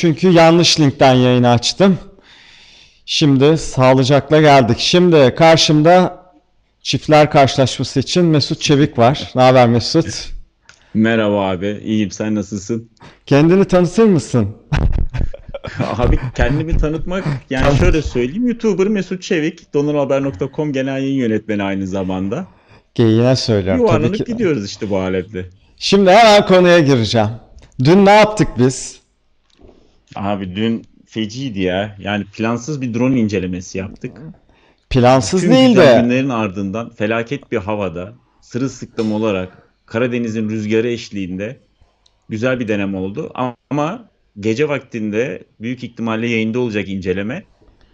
Çünkü yanlış linkten yayın açtım. Şimdi sağlıcakla geldik. Şimdi karşımda çiftler karşılaşması için Mesut Çevik var. Ne haber Mesut? Merhaba abi. İyiyim. Sen nasılsın? Kendini tanıtır mısın? Abi kendimi tanıtmak yani şöyle söyleyeyim. YouTuber Mesut Çevik, Donorhaber.com genel yayın yönetmeni aynı zamanda. Geyiğine söylüyorum. Yuvarlanıp tabii ki. gidiyoruz işte bu aletle. Şimdi hemen konuya gireceğim. Dün ne yaptık biz? Abi dün feciydi ya. Yani plansız bir drone incelemesi yaptık. Plansız Tüm değil de. günlerin ardından felaket bir havada sırılsıklam olarak Karadeniz'in rüzgarı eşliğinde güzel bir deneme oldu. Ama gece vaktinde büyük ihtimalle yayında olacak inceleme.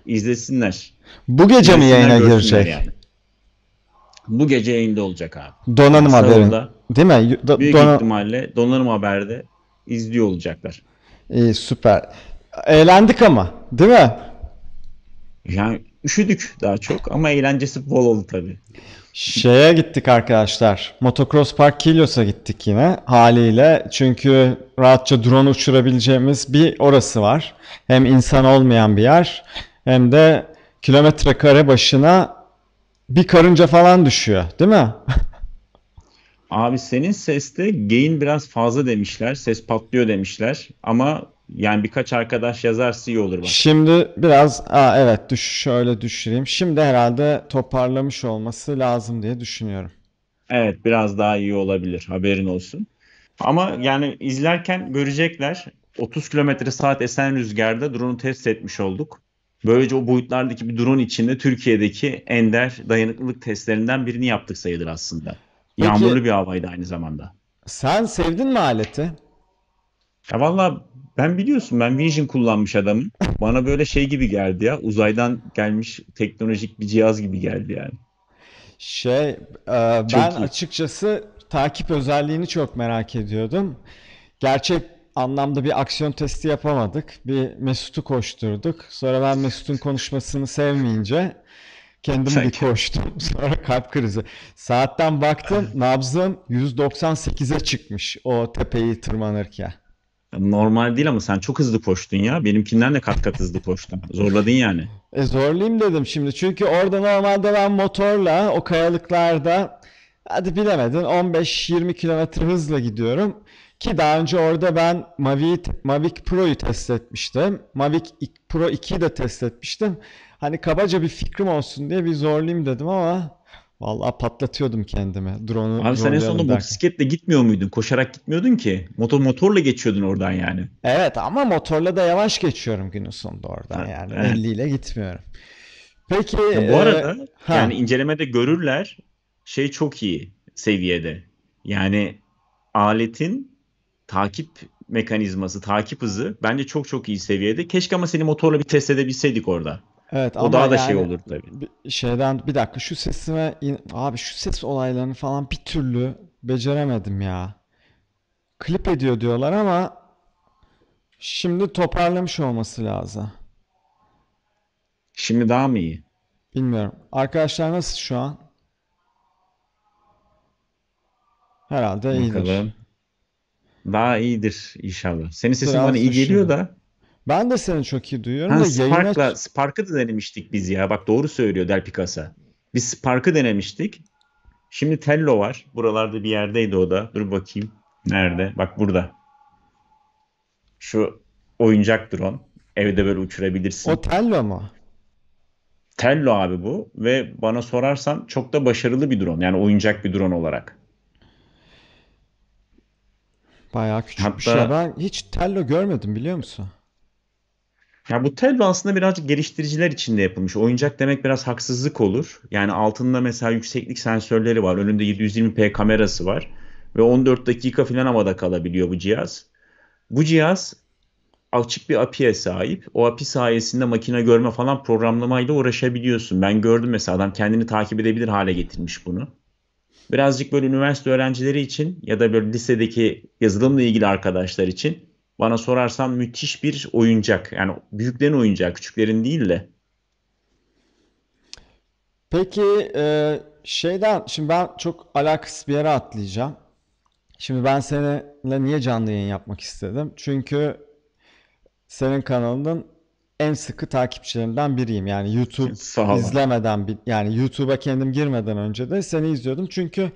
İzlesinler. Bu gece İzlesinler, mi yayına girecek? Yani. Bu gece yayında olacak abi. Donanım haberi. Değil mi? Do- büyük donanım... ihtimalle donanım haberde izliyor olacaklar. İyi süper. Eğlendik ama değil mi? Yani üşüdük daha çok ama eğlencesi bol oldu tabii. Şeye gittik arkadaşlar. Motocross Park Kilios'a gittik yine haliyle. Çünkü rahatça drone uçurabileceğimiz bir orası var. Hem insan olmayan bir yer hem de kilometre kare başına bir karınca falan düşüyor değil mi? Abi senin seste gain biraz fazla demişler. Ses patlıyor demişler. Ama yani birkaç arkadaş yazarsa iyi olur bak. Şimdi biraz aa evet düş şöyle düşüreyim. Şimdi herhalde toparlamış olması lazım diye düşünüyorum. Evet biraz daha iyi olabilir haberin olsun. Ama yani izlerken görecekler 30 km saat esen rüzgarda drone'u test etmiş olduk. Böylece o boyutlardaki bir drone içinde Türkiye'deki ender dayanıklılık testlerinden birini yaptık sayılır aslında. Peki, Yağmurlu bir havaydı aynı zamanda. Sen sevdin mi aleti? Ya valla ben biliyorsun ben Vision kullanmış adamım. Bana böyle şey gibi geldi ya. Uzaydan gelmiş teknolojik bir cihaz gibi geldi yani. Şey e, ben iyi. açıkçası takip özelliğini çok merak ediyordum. Gerçek anlamda bir aksiyon testi yapamadık. Bir Mesut'u koşturduk. Sonra ben Mesut'un konuşmasını sevmeyince Kendim Sanki. bir koştum. Sonra kalp krizi. Saatten baktım nabzım 198'e çıkmış o tepeyi tırmanırken. Normal değil ama sen çok hızlı koştun ya. Benimkinden de kat kat hızlı koştun. Zorladın yani. E zorlayayım dedim şimdi. Çünkü orada normalde ben motorla o kayalıklarda hadi bilemedin 15-20 kilometre hızla gidiyorum. Ki daha önce orada ben Mavic, Mavic Pro'yu test etmiştim. Mavic Pro 2'yi de test etmiştim hani kabaca bir fikrim olsun diye bir zorlayayım dedim ama Vallahi patlatıyordum kendimi. Drone'u Abi sen en sonunda motosikletle gitmiyor muydun? Koşarak gitmiyordun ki. Motor motorla geçiyordun oradan yani. Evet ama motorla da yavaş geçiyorum günün sonunda oradan ha, yani. Evet. 50 ile gitmiyorum. Peki ya bu arada e, ha. yani incelemede görürler şey çok iyi seviyede. Yani aletin takip mekanizması, takip hızı bence çok çok iyi seviyede. Keşke ama seni motorla bir test edebilseydik orada. Evet o ama daha da şey yani, şey olur tabii. Şeyden bir dakika şu sesime in... abi şu ses olaylarını falan bir türlü beceremedim ya. Klip ediyor diyorlar ama şimdi toparlamış olması lazım. Şimdi daha mı iyi? Bilmiyorum. Arkadaşlar nasıl şu an? Herhalde Bakalım. iyidir. Daha iyidir inşallah. Senin sesin Biraz bana iyi düşün. geliyor da ben de seni çok iyi duyuyorum. Ha, Spark'la, yayına... Spark'ı da denemiştik biz ya. Bak doğru söylüyor Del Picasa. Biz Spark'ı denemiştik. Şimdi Tello var. Buralarda bir yerdeydi o da. Dur bakayım. Nerede? Bak burada. Şu oyuncak drone. Evde böyle uçurabilirsin. O Tello mu? Tello abi bu ve bana sorarsan çok da başarılı bir drone. Yani oyuncak bir drone olarak. Bayağı küçük Hatta, bir şey. Ben hiç Tello görmedim biliyor musun? Ya bu Tello aslında birazcık geliştiriciler içinde yapılmış. Oyuncak demek biraz haksızlık olur. Yani altında mesela yükseklik sensörleri var. Önünde 720p kamerası var. Ve 14 dakika falan havada kalabiliyor bu cihaz. Bu cihaz açık bir API'ye sahip. O API sayesinde makine görme falan programlamayla uğraşabiliyorsun. Ben gördüm mesela adam kendini takip edebilir hale getirmiş bunu. Birazcık böyle üniversite öğrencileri için ya da böyle lisedeki yazılımla ilgili arkadaşlar için bana sorarsan müthiş bir oyuncak. Yani büyüklerin oyuncağı, küçüklerin değil de. Peki e, şeyden şimdi ben çok alakasız bir yere atlayacağım. Şimdi ben seninle niye canlı yayın yapmak istedim? Çünkü senin kanalının en sıkı takipçilerinden biriyim. Yani YouTube Sağ izlemeden yani YouTube'a kendim girmeden önce de seni izliyordum. Çünkü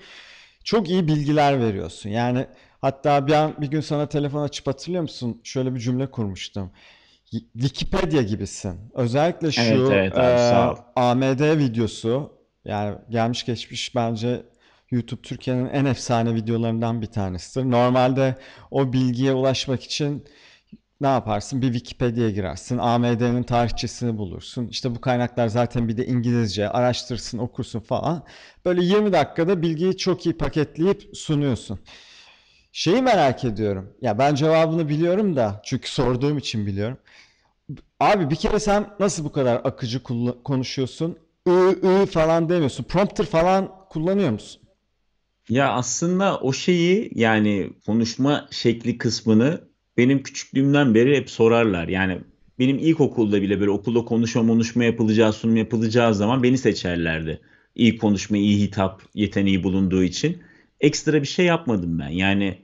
çok iyi bilgiler veriyorsun. Yani Hatta ben bir gün sana telefon açıp hatırlıyor musun? Şöyle bir cümle kurmuştum. Wikipedia gibisin. Özellikle şu Evet evet e, AMD videosu yani gelmiş geçmiş bence YouTube Türkiye'nin en efsane videolarından bir tanesidir. Normalde o bilgiye ulaşmak için ne yaparsın? Bir Wikipedia'ya girersin. AMD'nin tarihçesini bulursun. İşte bu kaynaklar zaten bir de İngilizce. Araştırırsın, okursun falan. Böyle 20 dakikada bilgiyi çok iyi paketleyip sunuyorsun. Şeyi merak ediyorum. Ya ben cevabını biliyorum da çünkü sorduğum için biliyorum. Abi bir kere sen nasıl bu kadar akıcı konuşuyorsun? I, ı falan demiyorsun. Prompter falan kullanıyor musun? Ya aslında o şeyi yani konuşma şekli kısmını benim küçüklüğümden beri hep sorarlar. Yani benim ilkokulda bile böyle okulda konuşma konuşma yapılacağı sunum yapılacağı zaman beni seçerlerdi. İyi konuşma, iyi hitap yeteneği bulunduğu için. Ekstra bir şey yapmadım ben. Yani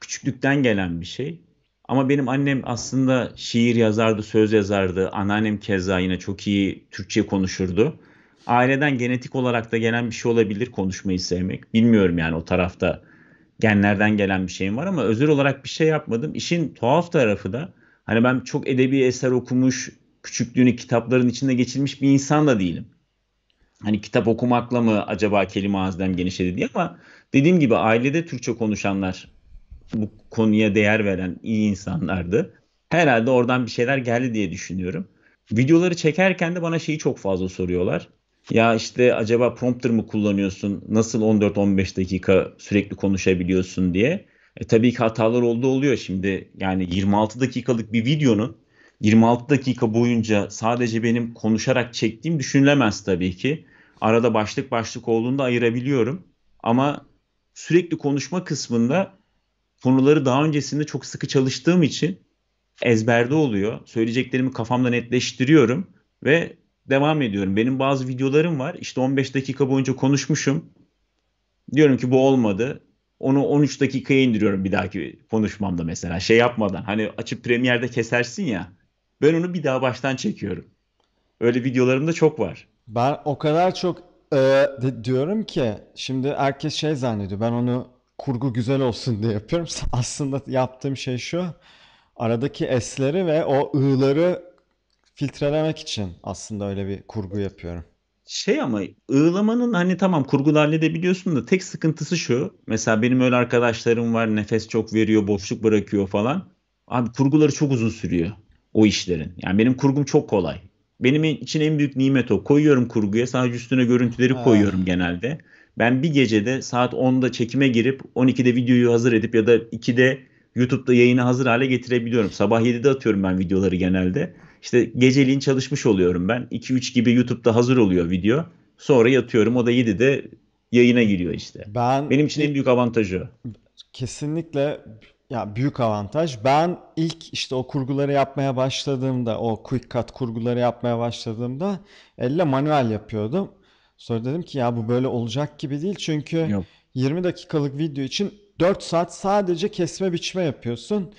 küçüklükten gelen bir şey. Ama benim annem aslında şiir yazardı, söz yazardı. Anneannem keza yine çok iyi Türkçe konuşurdu. Aileden genetik olarak da gelen bir şey olabilir konuşmayı sevmek. Bilmiyorum yani o tarafta genlerden gelen bir şeyim var ama özür olarak bir şey yapmadım. İşin tuhaf tarafı da hani ben çok edebi eser okumuş, küçüklüğünü kitapların içinde geçirmiş bir insan da değilim. Hani kitap okumakla mı acaba kelime ağzından genişledi diye ama dediğim gibi ailede Türkçe konuşanlar bu konuya değer veren iyi insanlardı. Herhalde oradan bir şeyler geldi diye düşünüyorum. Videoları çekerken de bana şeyi çok fazla soruyorlar. Ya işte acaba prompter mı kullanıyorsun? Nasıl 14-15 dakika sürekli konuşabiliyorsun diye. E, tabii ki hatalar oldu oluyor şimdi. Yani 26 dakikalık bir videonun 26 dakika boyunca sadece benim konuşarak çektiğim düşünülemez tabii ki. Arada başlık başlık olduğunda ayırabiliyorum. Ama sürekli konuşma kısmında konuları daha öncesinde çok sıkı çalıştığım için ezberde oluyor. Söyleyeceklerimi kafamda netleştiriyorum ve devam ediyorum. Benim bazı videolarım var. İşte 15 dakika boyunca konuşmuşum. Diyorum ki bu olmadı. Onu 13 dakikaya indiriyorum bir dahaki konuşmamda mesela şey yapmadan. Hani açıp premierde kesersin ya. Ben onu bir daha baştan çekiyorum. Öyle videolarım da çok var. Ben o kadar çok e, diyorum ki şimdi herkes şey zannediyor. Ben onu kurgu güzel olsun diye yapıyorum. Aslında yaptığım şey şu. Aradaki esleri ve o ığları filtrelemek için aslında öyle bir kurgu yapıyorum. Şey ama ığlamanın hani tamam kurguda halledebiliyorsun da tek sıkıntısı şu. Mesela benim öyle arkadaşlarım var nefes çok veriyor, boşluk bırakıyor falan. Abi kurguları çok uzun sürüyor o işlerin. Yani benim kurgum çok kolay. Benim için en büyük nimet o. Koyuyorum kurguya sadece üstüne görüntüleri koyuyorum genelde. Ben bir gecede saat 10'da çekime girip 12'de videoyu hazır edip ya da 2'de YouTube'da yayını hazır hale getirebiliyorum. Sabah 7'de atıyorum ben videoları genelde. İşte geceliğin çalışmış oluyorum ben. 2-3 gibi YouTube'da hazır oluyor video. Sonra yatıyorum o da 7'de yayına giriyor işte. Ben Benim için en büyük avantajı o. Kesinlikle ya büyük avantaj. Ben ilk işte o kurguları yapmaya başladığımda, o quick cut kurguları yapmaya başladığımda elle manuel yapıyordum. Sonra dedim ki ya bu böyle olacak gibi değil çünkü Yok. 20 dakikalık video için 4 saat sadece kesme biçme yapıyorsun.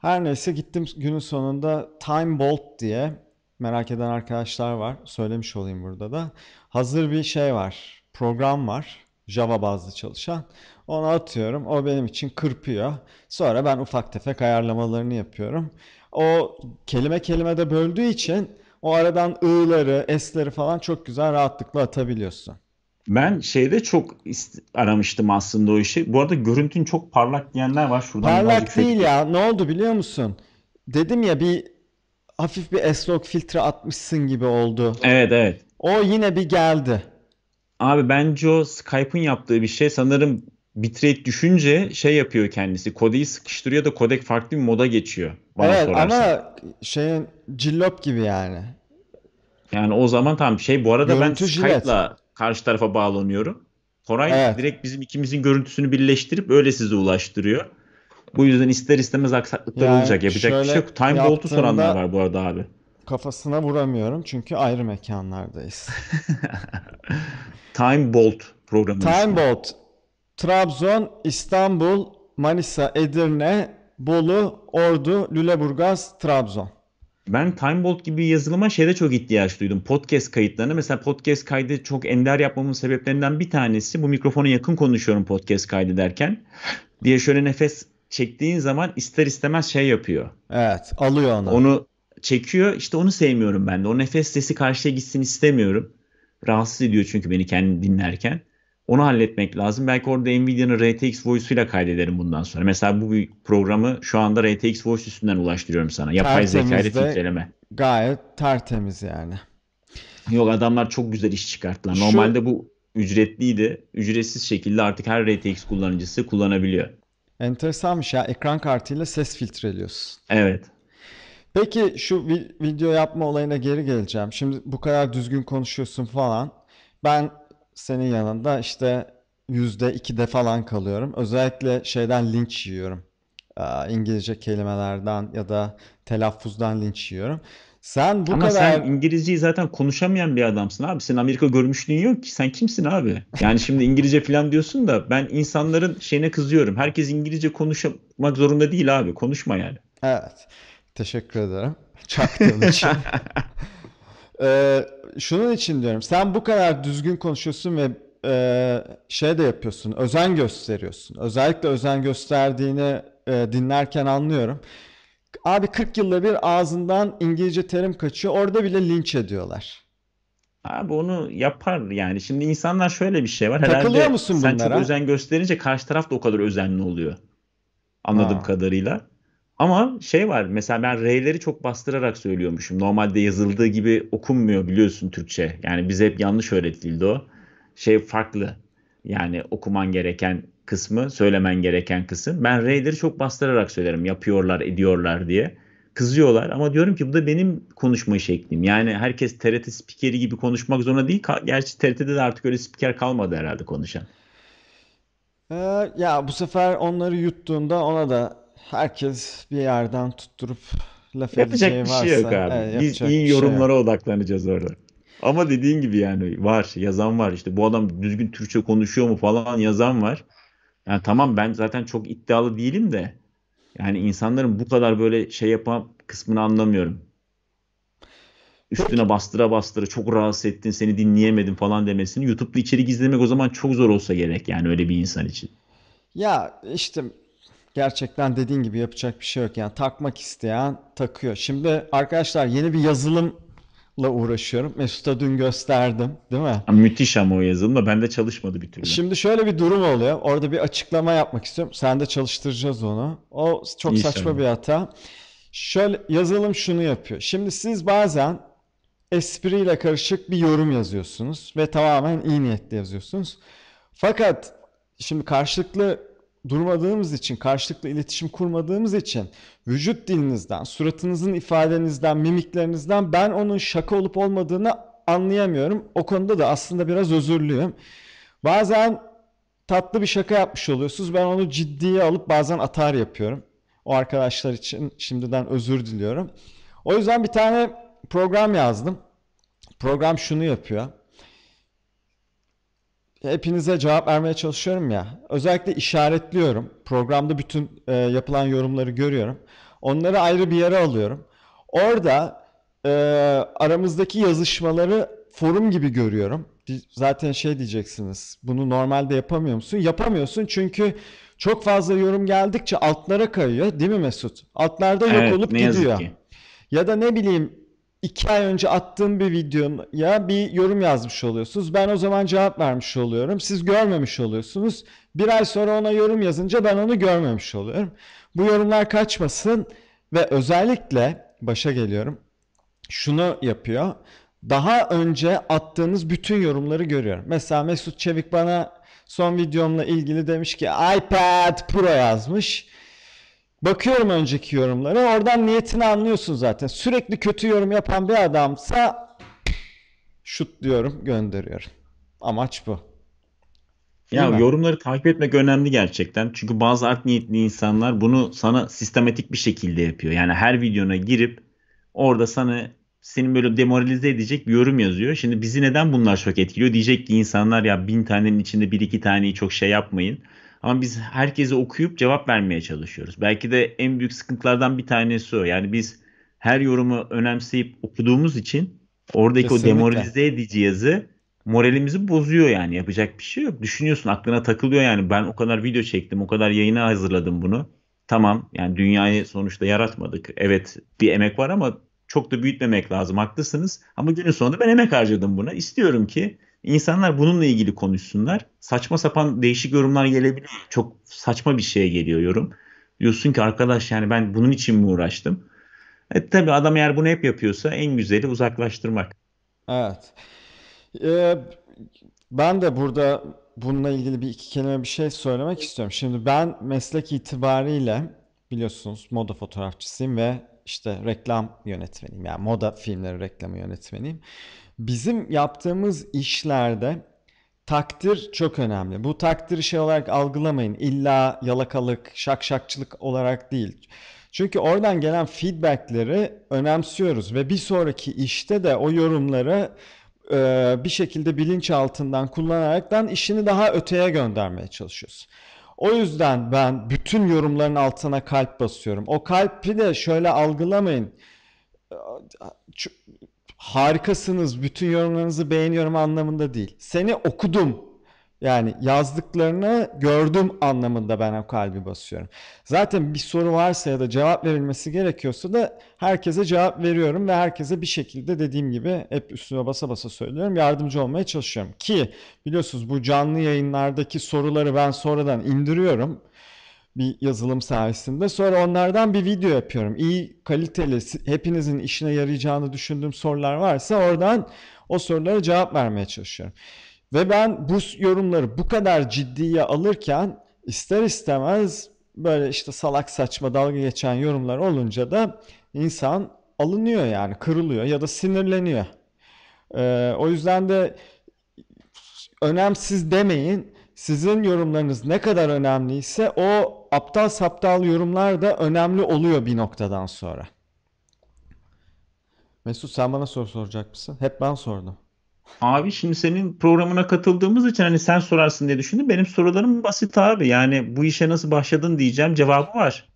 Her neyse gittim günün sonunda Time Bolt diye merak eden arkadaşlar var. Söylemiş olayım burada da. Hazır bir şey var. Program var. Java bazlı çalışan. Onu atıyorum. O benim için kırpıyor. Sonra ben ufak tefek ayarlamalarını yapıyorum. O kelime kelime de böldüğü için o aradan ı'ları, esleri falan çok güzel rahatlıkla atabiliyorsun. Ben şeyde çok aramıştım aslında o işi. Bu arada görüntün çok parlak diyenler var şuradan. Parlak değil çektim. ya. Ne oldu biliyor musun? Dedim ya bir hafif bir S-Log filtre atmışsın gibi oldu. Evet evet. O yine bir geldi. Abi bence o Skype'ın yaptığı bir şey. Sanırım bitrate düşünce şey yapıyor kendisi. Kodeyi sıkıştırıyor da kodek farklı bir moda geçiyor. Bana evet sorarsan. ama şeyin cillop gibi yani. Yani o zaman tam şey bu arada Görüntü ben Skype'la karşı tarafa bağlanıyorum. Koray evet. direkt bizim ikimizin görüntüsünü birleştirip öyle size ulaştırıyor. Bu yüzden ister istemez aksaklıklar yani olacak. Yapacak bir şey yok. Time bolt'u soranlar var bu arada abi. Kafasına vuramıyorum çünkü ayrı mekanlardayız. Time bolt programı. Time bolt. Trabzon, İstanbul, Manisa, Edirne, Bolu, Ordu, Lüleburgaz, Trabzon. Ben Timebolt gibi yazılıma şeyde çok ihtiyaç duydum. Podcast kayıtlarına. Mesela podcast kaydı çok ender yapmamın sebeplerinden bir tanesi bu mikrofona yakın konuşuyorum podcast kaydı derken diye şöyle nefes çektiğin zaman ister istemez şey yapıyor. Evet alıyor onu. Onu çekiyor işte onu sevmiyorum ben de. O nefes sesi karşıya gitsin istemiyorum. Rahatsız ediyor çünkü beni kendim dinlerken. Onu halletmek lazım. Belki orada Nvidia'nın RTX ile kaydederim bundan sonra. Mesela bu programı şu anda RTX Voice üstünden ulaştırıyorum sana. Yapay zeka ile filtreleme. Gayet tertemiz yani. Yok adamlar çok güzel iş çıkarttılar. Şu... Normalde bu ücretliydi. Ücretsiz şekilde artık her RTX kullanıcısı kullanabiliyor. Enteresanmış ya. Ekran kartıyla ses filtreliyorsun. Evet. Peki şu video yapma olayına geri geleceğim. Şimdi bu kadar düzgün konuşuyorsun falan. Ben senin yanında işte yüzde ikide falan kalıyorum. Özellikle şeyden linç yiyorum. İngilizce kelimelerden ya da telaffuzdan linç yiyorum. Sen bu Ama kadar... sen İngilizceyi zaten konuşamayan bir adamsın abi. Senin Amerika görmüşlüğün yok ki. Sen kimsin abi? Yani şimdi İngilizce falan diyorsun da ben insanların şeyine kızıyorum. Herkes İngilizce konuşmak zorunda değil abi. Konuşma yani. Evet. Teşekkür ederim. Çaktığın için. e, şunun için diyorum. Sen bu kadar düzgün konuşuyorsun ve e, şey de yapıyorsun. Özen gösteriyorsun. Özellikle özen gösterdiğini e, dinlerken anlıyorum. Abi 40 yılda bir ağzından İngilizce terim kaçıyor. Orada bile linç ediyorlar. Abi onu yapar yani. Şimdi insanlar şöyle bir şey var. Herhalde Takılıyor musun sen çok özen gösterince karşı taraf da o kadar özenli oluyor. Anladığım ha. kadarıyla. Ama şey var mesela ben R'leri çok bastırarak söylüyormuşum. Normalde yazıldığı gibi okunmuyor biliyorsun Türkçe. Yani bize hep yanlış öğretildi o. Şey farklı. Yani okuman gereken kısmı, söylemen gereken kısım. Ben R'leri çok bastırarak söylerim. Yapıyorlar, ediyorlar diye. Kızıyorlar ama diyorum ki bu da benim konuşma şeklim. Yani herkes TRT spikeri gibi konuşmak zorunda değil. Gerçi TRT'de de artık öyle spiker kalmadı herhalde konuşan. Ee, ya bu sefer onları yuttuğunda ona da herkes bir yerden tutturup laf Yapacak edeceği bir şey yok abi. Evet, Biz iyi şey yorumlara şey odaklanacağız orada. Ama dediğin gibi yani var yazan var işte bu adam düzgün Türkçe konuşuyor mu falan yazan var. Yani tamam ben zaten çok iddialı değilim de yani insanların bu kadar böyle şey yapan kısmını anlamıyorum. Üstüne bastıra bastıra çok rahatsız ettin seni dinleyemedim falan demesini YouTube'da içerik izlemek o zaman çok zor olsa gerek yani öyle bir insan için. Ya işte gerçekten dediğin gibi yapacak bir şey yok. Yani takmak isteyen takıyor. Şimdi arkadaşlar yeni bir yazılımla uğraşıyorum. Mesut'a dün gösterdim değil mi? Ya müthiş ama o yazılım da bende çalışmadı bir türlü. Şimdi şöyle bir durum oluyor. Orada bir açıklama yapmak istiyorum. Sen de çalıştıracağız onu. O çok İnşallah. saçma bir hata. Şöyle yazılım şunu yapıyor. Şimdi siz bazen espriyle karışık bir yorum yazıyorsunuz ve tamamen iyi niyetli yazıyorsunuz. Fakat şimdi karşılıklı durmadığımız için, karşılıklı iletişim kurmadığımız için vücut dilinizden, suratınızın ifadenizden, mimiklerinizden ben onun şaka olup olmadığını anlayamıyorum. O konuda da aslında biraz özürlüyüm. Bazen tatlı bir şaka yapmış oluyorsunuz. Ben onu ciddiye alıp bazen atar yapıyorum. O arkadaşlar için şimdiden özür diliyorum. O yüzden bir tane program yazdım. Program şunu yapıyor hepinize cevap vermeye çalışıyorum ya. Özellikle işaretliyorum. Programda bütün e, yapılan yorumları görüyorum. Onları ayrı bir yere alıyorum. Orada e, aramızdaki yazışmaları forum gibi görüyorum. Zaten şey diyeceksiniz. Bunu normalde yapamıyor musun? Yapamıyorsun çünkü çok fazla yorum geldikçe altlara kayıyor değil mi Mesut? Altlarda yok evet, olup ne gidiyor. Ki. Ya da ne bileyim iki ay önce attığım bir videoya bir yorum yazmış oluyorsunuz. Ben o zaman cevap vermiş oluyorum. Siz görmemiş oluyorsunuz. Bir ay sonra ona yorum yazınca ben onu görmemiş oluyorum. Bu yorumlar kaçmasın ve özellikle başa geliyorum. Şunu yapıyor. Daha önce attığınız bütün yorumları görüyorum. Mesela Mesut Çevik bana son videomla ilgili demiş ki iPad Pro yazmış. Bakıyorum önceki yorumlara. Oradan niyetini anlıyorsun zaten. Sürekli kötü yorum yapan bir adamsa şut diyorum gönderiyorum. Amaç bu. Değil ya mi? yorumları takip etmek önemli gerçekten. Çünkü bazı art niyetli insanlar bunu sana sistematik bir şekilde yapıyor. Yani her videona girip orada sana senin böyle demoralize edecek bir yorum yazıyor. Şimdi bizi neden bunlar çok etkiliyor? Diyecek ki insanlar ya bin tanenin içinde bir iki taneyi çok şey yapmayın. Ama biz herkese okuyup cevap vermeye çalışıyoruz. Belki de en büyük sıkıntılardan bir tanesi o. Yani biz her yorumu önemseyip okuduğumuz için oradaki Kesinlikle. o demoralize edici yazı moralimizi bozuyor yani. Yapacak bir şey yok. Düşünüyorsun aklına takılıyor yani. Ben o kadar video çektim, o kadar yayına hazırladım bunu. Tamam yani dünyayı sonuçta yaratmadık. Evet bir emek var ama çok da büyütmemek lazım. Haklısınız. Ama günün sonunda ben emek harcadım buna. İstiyorum ki İnsanlar bununla ilgili konuşsunlar. Saçma sapan değişik yorumlar gelebilir. Çok saçma bir şeye geliyor yorum. Diyorsun ki arkadaş yani ben bunun için mi uğraştım? E, tabii adam eğer bunu hep yapıyorsa en güzeli uzaklaştırmak. Evet. Ee, ben de burada bununla ilgili bir iki kelime bir şey söylemek istiyorum. Şimdi ben meslek itibariyle biliyorsunuz moda fotoğrafçısıyım ve işte reklam yönetmeniyim. Yani moda filmleri reklamı yönetmeniyim bizim yaptığımız işlerde takdir çok önemli. Bu takdiri şey olarak algılamayın. İlla yalakalık, şakşakçılık olarak değil. Çünkü oradan gelen feedbackleri önemsiyoruz ve bir sonraki işte de o yorumları e, bir şekilde bilinç altından kullanaraktan işini daha öteye göndermeye çalışıyoruz. O yüzden ben bütün yorumların altına kalp basıyorum. O kalpi de şöyle algılamayın harikasınız, bütün yorumlarınızı beğeniyorum anlamında değil. Seni okudum yani yazdıklarını gördüm anlamında ben o kalbi basıyorum. Zaten bir soru varsa ya da cevap verilmesi gerekiyorsa da herkese cevap veriyorum ve herkese bir şekilde dediğim gibi hep üstüne basa basa söylüyorum yardımcı olmaya çalışıyorum. Ki biliyorsunuz bu canlı yayınlardaki soruları ben sonradan indiriyorum bir yazılım sayesinde. Sonra onlardan bir video yapıyorum. İyi kaliteli, hepinizin işine yarayacağını düşündüğüm sorular varsa oradan o sorulara cevap vermeye çalışıyorum. Ve ben bu yorumları bu kadar ciddiye alırken ister istemez böyle işte salak saçma dalga geçen yorumlar olunca da insan alınıyor yani kırılıyor ya da sinirleniyor. Ee, o yüzden de önemsiz demeyin sizin yorumlarınız ne kadar önemliyse o aptal saptal yorumlar da önemli oluyor bir noktadan sonra. Mesut sen bana soru soracak mısın? Hep ben sordum. Abi şimdi senin programına katıldığımız için hani sen sorarsın diye düşündüm. Benim sorularım basit abi. Yani bu işe nasıl başladın diyeceğim cevabı var.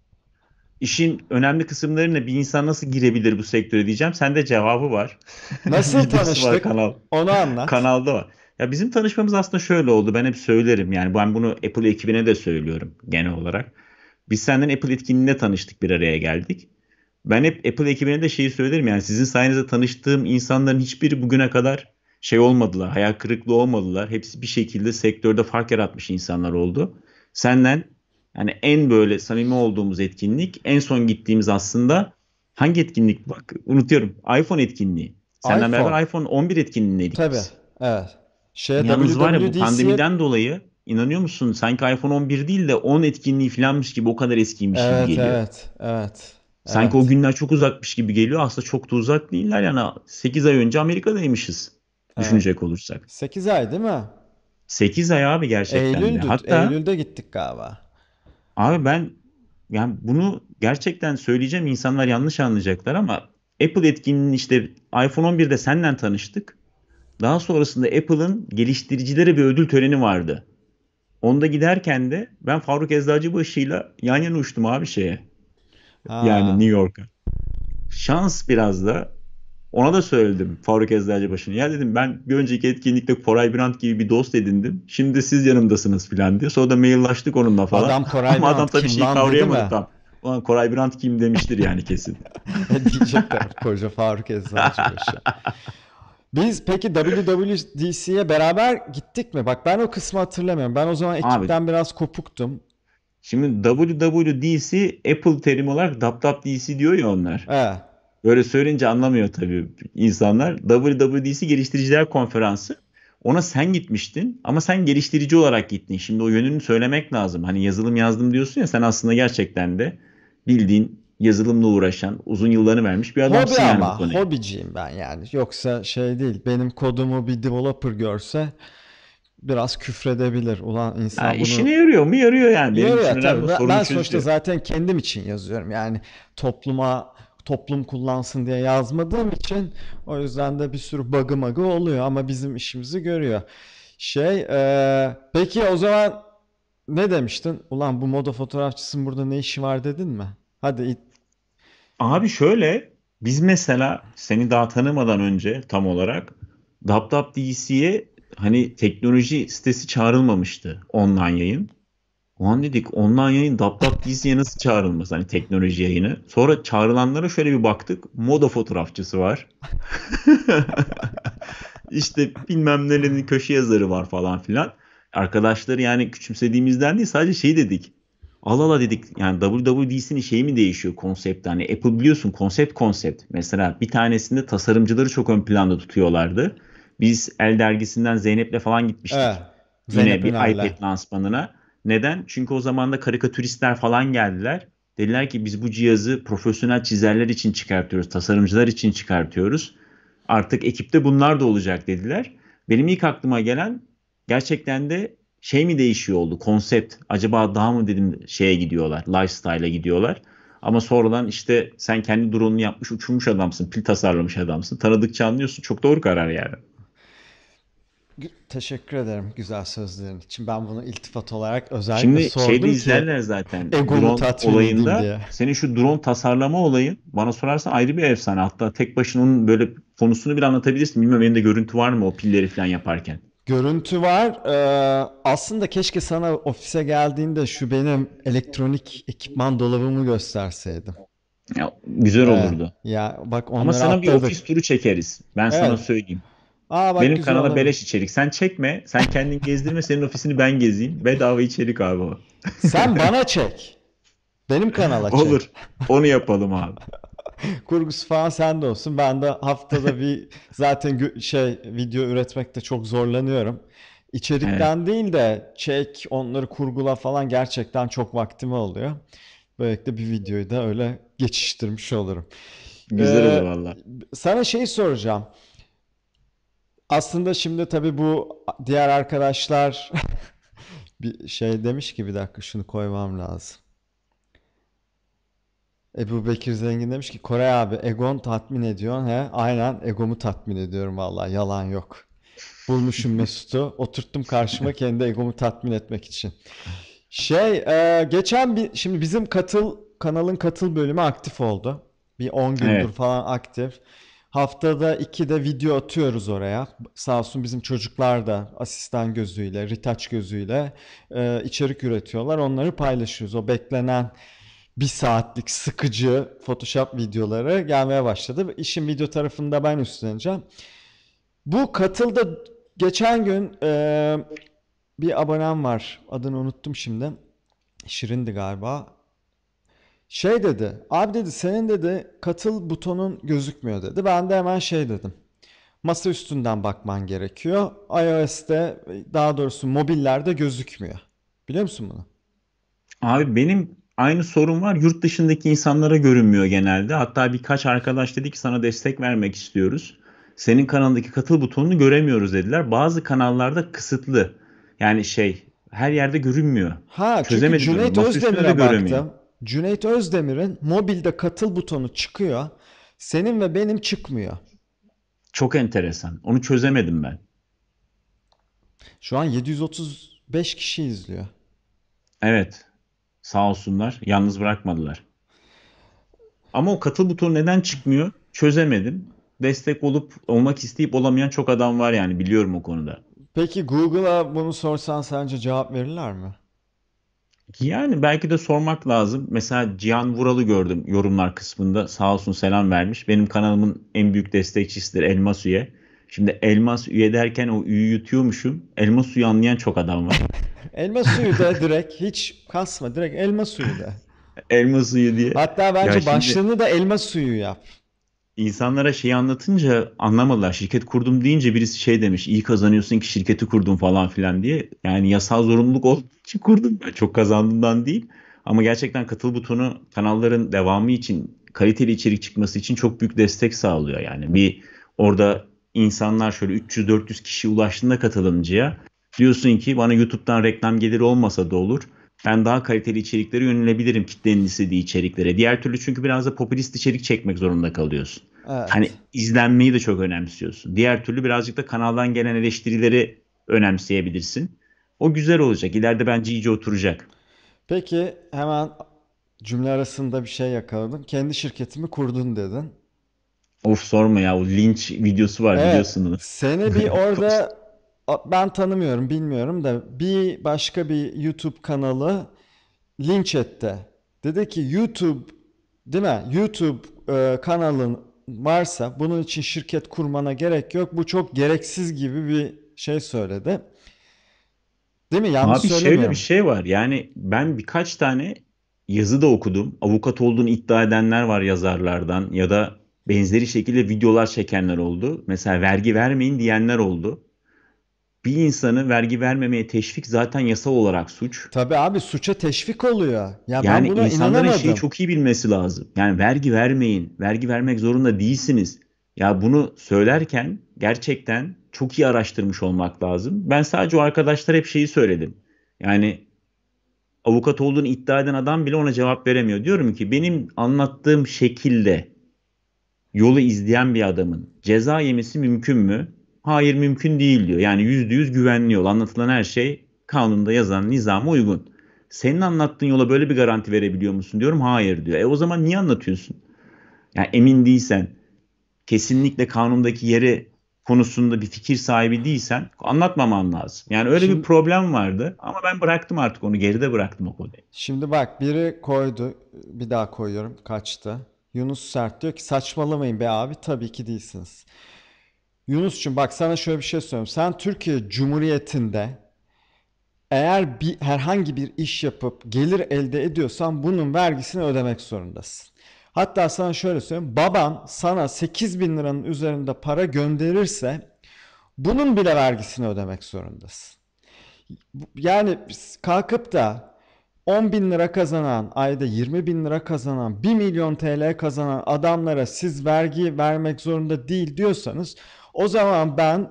İşin önemli kısımlarına bir insan nasıl girebilir bu sektöre diyeceğim. Sende cevabı var. Nasıl tanıştık? Var kanal. Onu anlat. Kanalda var. Ya bizim tanışmamız aslında şöyle oldu. Ben hep söylerim. Yani ben bunu Apple ekibine de söylüyorum genel olarak. Biz senden Apple etkinliğinde tanıştık bir araya geldik. Ben hep Apple ekibine de şeyi söylerim. Yani sizin sayenizde tanıştığım insanların hiçbiri bugüne kadar şey olmadılar. Hayal kırıklığı olmadılar. Hepsi bir şekilde sektörde fark yaratmış insanlar oldu. Senden yani en böyle samimi olduğumuz etkinlik en son gittiğimiz aslında hangi etkinlik bak unutuyorum iPhone etkinliği. Senden iPhone. beraber iPhone 11 etkinliğindeydik Tabii. Biz. Evet. Şeye, Yalnız var ya bu pandemiden dolayı inanıyor musun? Sanki iPhone 11 değil de 10 etkinliği filanmış gibi o kadar eskiymiş evet, gibi geliyor. Evet, evet. Sanki evet. o günler çok uzakmış gibi geliyor. Aslında çok da uzak değiller. Yani 8 ay önce Amerika'daymışız. Evet. Düşünecek olursak. 8 ay değil mi? 8 ay abi gerçekten. Eylül'dü. Hatta, Eylül'de gittik galiba. Abi ben yani bunu gerçekten söyleyeceğim insanlar yanlış anlayacaklar ama Apple etkinliğinin işte iPhone 11'de senden tanıştık. Daha sonrasında Apple'ın geliştiricilere bir ödül töreni vardı. Onda giderken de ben Faruk Eczacıbaşı'yla yan yana uçtum abi şeye. Aa. Yani New York'a. Şans biraz da ona da söyledim Faruk Eczacıbaşı'na. Ya dedim ben bir önceki etkinlikte Koray Brandt gibi bir dost edindim. Şimdi siz yanımdasınız filan diye. Sonra da maillaştık onunla falan. Adam Koray Ama Brandt adam tabii şey kavrayamadı tam. Ulan Koray Brandt kim demiştir yani kesin. Diyecekler koca Faruk Eczacıbaşı. Biz peki WWDC'ye beraber gittik mi? Bak ben o kısmı hatırlamıyorum. Ben o zaman ekipten Abi, biraz kopuktum. Şimdi WWDC Apple terimi olarak WWDC diyor ya onlar. Evet. Böyle söyleyince anlamıyor tabii insanlar. WWDC Geliştiriciler Konferansı. Ona sen gitmiştin ama sen geliştirici olarak gittin. Şimdi o yönünü söylemek lazım. Hani yazılım yazdım diyorsun ya sen aslında gerçekten de bildiğin yazılımla uğraşan, uzun yıllarını vermiş bir adamsın Hobi yani ama, bu konuya. Hobiciyim ben yani. Yoksa şey değil, benim kodumu bir developer görse biraz küfredebilir. Ulan insan ya bunu... İşine yarıyor mu? Yarıyor yani. Benim yarıyor tabii. Ben, ben sonuçta diyor. zaten kendim için yazıyorum. Yani topluma toplum kullansın diye yazmadığım için o yüzden de bir sürü bug'ı magı oluyor ama bizim işimizi görüyor. Şey e, peki o zaman ne demiştin? Ulan bu moda fotoğrafçısın burada ne işi var dedin mi? Hadi. Abi şöyle biz mesela seni daha tanımadan önce tam olarak DC'ye hani teknoloji sitesi çağrılmamıştı online yayın. O an dedik online yayın DubDubDC'ye nasıl çağrılmaz hani teknoloji yayını. Sonra çağrılanlara şöyle bir baktık. Moda fotoğrafçısı var. işte bilmem nelerin köşe yazarı var falan filan. Arkadaşları yani küçümsediğimizden değil sadece şey dedik al ala dedik yani WWD'sinin şeyi mi değişiyor konsepti hani Apple biliyorsun konsept konsept mesela bir tanesinde tasarımcıları çok ön planda tutuyorlardı. Biz El dergisinden Zeynep'le falan gitmiştik. Evet, Zeynep Yine bir Ünal'le. iPad lansmanına. Neden? Çünkü o zaman da karikatüristler falan geldiler. Dediler ki biz bu cihazı profesyonel çizerler için çıkartıyoruz, tasarımcılar için çıkartıyoruz. Artık ekipte bunlar da olacak dediler. Benim ilk aklıma gelen gerçekten de şey mi değişiyor oldu konsept acaba daha mı dedim şeye gidiyorlar lifestyle'a gidiyorlar ama sonradan işte sen kendi drone'unu yapmış uçurmuş adamsın pil tasarlamış adamsın tanıdıkça anlıyorsun çok doğru karar yani. Teşekkür ederim güzel sözlerin için. Ben bunu iltifat olarak özellikle Şimdi sordum şeyde izlerler zaten. Drone olayında diye. senin şu drone tasarlama olayın bana sorarsan ayrı bir efsane. Hatta tek başına onun böyle konusunu bile anlatabilirsin. Bilmiyorum elinde görüntü var mı o pilleri falan yaparken. Görüntü var. Ee, aslında keşke sana ofise geldiğinde şu benim elektronik ekipman dolabımı gösterseydim. Ya, güzel ee, olurdu. ya bak Ama sana atladık. bir ofis turu çekeriz. Ben evet. sana söyleyeyim. Aa, bak, benim kanala olur. beleş içerik. Sen çekme. Sen kendin gezdirme. Senin ofisini ben gezeyim. Bedava içerik abi o. Sen bana çek. Benim kanala çek. Olur. Onu yapalım abi. kurgusu falan sen de olsun. Ben de haftada bir zaten şey video üretmekte çok zorlanıyorum. İçerikten evet. değil de çek, onları kurgula falan gerçekten çok vaktimi oluyor. Böylelikle bir videoyu da öyle geçiştirmiş olurum. Güzel olur ee, valla. Sana şey soracağım. Aslında şimdi tabii bu diğer arkadaşlar bir şey demiş ki bir dakika şunu koymam lazım. Ebu Bekir Zengin demiş ki Koray abi egon tatmin ediyor. He, aynen egomu tatmin ediyorum vallahi yalan yok. Bulmuşum Mesut'u. Oturttum karşıma kendi egomu tatmin etmek için. Şey e, geçen bir şimdi bizim katıl kanalın katıl bölümü aktif oldu. Bir 10 gündür evet. falan aktif. Haftada iki de video atıyoruz oraya. Sağ olsun bizim çocuklar da asistan gözüyle, ritaç gözüyle e, içerik üretiyorlar. Onları paylaşıyoruz. O beklenen bir saatlik sıkıcı Photoshop videoları gelmeye başladı. İşin video tarafında ben üstleneceğim. Bu katıldı. Geçen gün e, bir abonem var. Adını unuttum şimdi. Şirindi galiba. Şey dedi. Abi dedi senin dedi katıl butonun gözükmüyor dedi. Ben de hemen şey dedim. Masa üstünden bakman gerekiyor. iOS'te daha doğrusu mobillerde gözükmüyor. Biliyor musun bunu? Abi benim aynı sorun var. Yurt dışındaki insanlara görünmüyor genelde. Hatta birkaç arkadaş dedi ki sana destek vermek istiyoruz. Senin kanalındaki katıl butonunu göremiyoruz dediler. Bazı kanallarda kısıtlı. Yani şey her yerde görünmüyor. Ha çünkü Cüneyt Özdemir'e baktım. Cüneyt Özdemir'in mobilde katıl butonu çıkıyor. Senin ve benim çıkmıyor. Çok enteresan. Onu çözemedim ben. Şu an 735 kişi izliyor. Evet. Sağ olsunlar. Yalnız bırakmadılar. Ama o katıl butonu neden çıkmıyor? Çözemedim. Destek olup olmak isteyip olamayan çok adam var yani biliyorum o konuda. Peki Google'a bunu sorsan sence cevap verirler mi? Yani belki de sormak lazım. Mesela Cihan Vural'ı gördüm yorumlar kısmında. Sağ olsun selam vermiş. Benim kanalımın en büyük destekçisidir Elmas Üye. Şimdi Elmas Üye derken o üyü yutuyormuşum. Elmas Üye anlayan çok adam var. Elma suyu da direkt hiç kasma direkt elma suyu da. elma suyu diye. Hatta bence ya başlığını şimdi... da elma suyu yap. İnsanlara şeyi anlatınca anlamadılar. Şirket kurdum deyince birisi şey demiş. İyi kazanıyorsun ki şirketi kurdum falan filan diye. Yani yasal zorunluluk olduğu için kurdum. Yani çok kazandığımdan değil. Ama gerçekten katıl butonu kanalların devamı için kaliteli içerik çıkması için çok büyük destek sağlıyor. Yani bir orada insanlar şöyle 300-400 kişi ulaştığında katılımcıya Diyorsun ki bana YouTube'dan reklam geliri olmasa da olur. Ben daha kaliteli içeriklere yönelebilirim kitlenin istediği içeriklere. Diğer türlü çünkü biraz da popülist içerik çekmek zorunda kalıyorsun. Evet. Hani izlenmeyi de çok önemsiyorsun. Diğer türlü birazcık da kanaldan gelen eleştirileri önemseyebilirsin. O güzel olacak. İleride bence iyice oturacak. Peki hemen cümle arasında bir şey yakaladım. Kendi şirketimi kurdun dedin. Of sorma ya o linç videosu var evet, biliyorsunuz. Seni bir orada ben tanımıyorum bilmiyorum da bir başka bir YouTube kanalı linç etti. Dedi ki YouTube değil mi? YouTube e, kanalın varsa bunun için şirket kurmana gerek yok. Bu çok gereksiz gibi bir şey söyledi. Değil mi? Yanlış Abi şöyle bir şey var. Yani ben birkaç tane yazı da okudum. Avukat olduğunu iddia edenler var yazarlardan ya da benzeri şekilde videolar çekenler oldu. Mesela vergi vermeyin diyenler oldu bir insanı vergi vermemeye teşvik zaten yasal olarak suç. Tabii abi suça teşvik oluyor. Ya yani ben buna insanların inanamadım. şeyi çok iyi bilmesi lazım. Yani vergi vermeyin. Vergi vermek zorunda değilsiniz. Ya bunu söylerken gerçekten çok iyi araştırmış olmak lazım. Ben sadece o arkadaşlar hep şeyi söyledim. Yani avukat olduğunu iddia eden adam bile ona cevap veremiyor. Diyorum ki benim anlattığım şekilde yolu izleyen bir adamın ceza yemesi mümkün mü? hayır mümkün değil diyor. Yani yüzde yüz güvenli yol. Anlatılan her şey kanunda yazan nizama uygun. Senin anlattığın yola böyle bir garanti verebiliyor musun diyorum. Hayır diyor. E o zaman niye anlatıyorsun? Yani emin değilsen, kesinlikle kanundaki yeri konusunda bir fikir sahibi değilsen anlatmaman lazım. Yani öyle şimdi, bir problem vardı ama ben bıraktım artık onu geride bıraktım o konuyu. Şimdi bak biri koydu bir daha koyuyorum kaçtı. Yunus Sert diyor ki saçmalamayın be abi tabii ki değilsiniz. Yunus'cum bak sana şöyle bir şey söylüyorum. Sen Türkiye Cumhuriyeti'nde eğer bir, herhangi bir iş yapıp gelir elde ediyorsan bunun vergisini ödemek zorundasın. Hatta sana şöyle söyleyeyim. Baban sana 8 bin liranın üzerinde para gönderirse bunun bile vergisini ödemek zorundasın. Yani kalkıp da 10 bin lira kazanan, ayda 20 bin lira kazanan, 1 milyon TL kazanan adamlara siz vergi vermek zorunda değil diyorsanız o zaman ben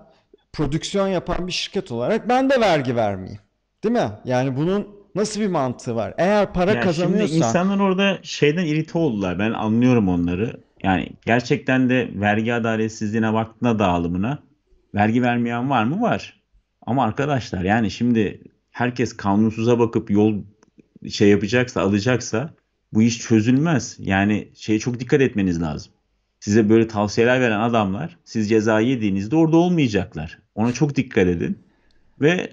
prodüksiyon yapan bir şirket olarak ben de vergi vermeyeyim. Değil mi? Yani bunun Nasıl bir mantığı var? Eğer para yani kazanıyorsan... Şimdi insanlar orada şeyden irite oldular. Ben anlıyorum onları. Yani gerçekten de vergi adaletsizliğine baktığında dağılımına vergi vermeyen var mı? Var. Ama arkadaşlar yani şimdi herkes kanunsuza bakıp yol şey yapacaksa alacaksa bu iş çözülmez. Yani şeye çok dikkat etmeniz lazım size böyle tavsiyeler veren adamlar siz ceza yediğinizde orada olmayacaklar. Ona çok dikkat edin. Ve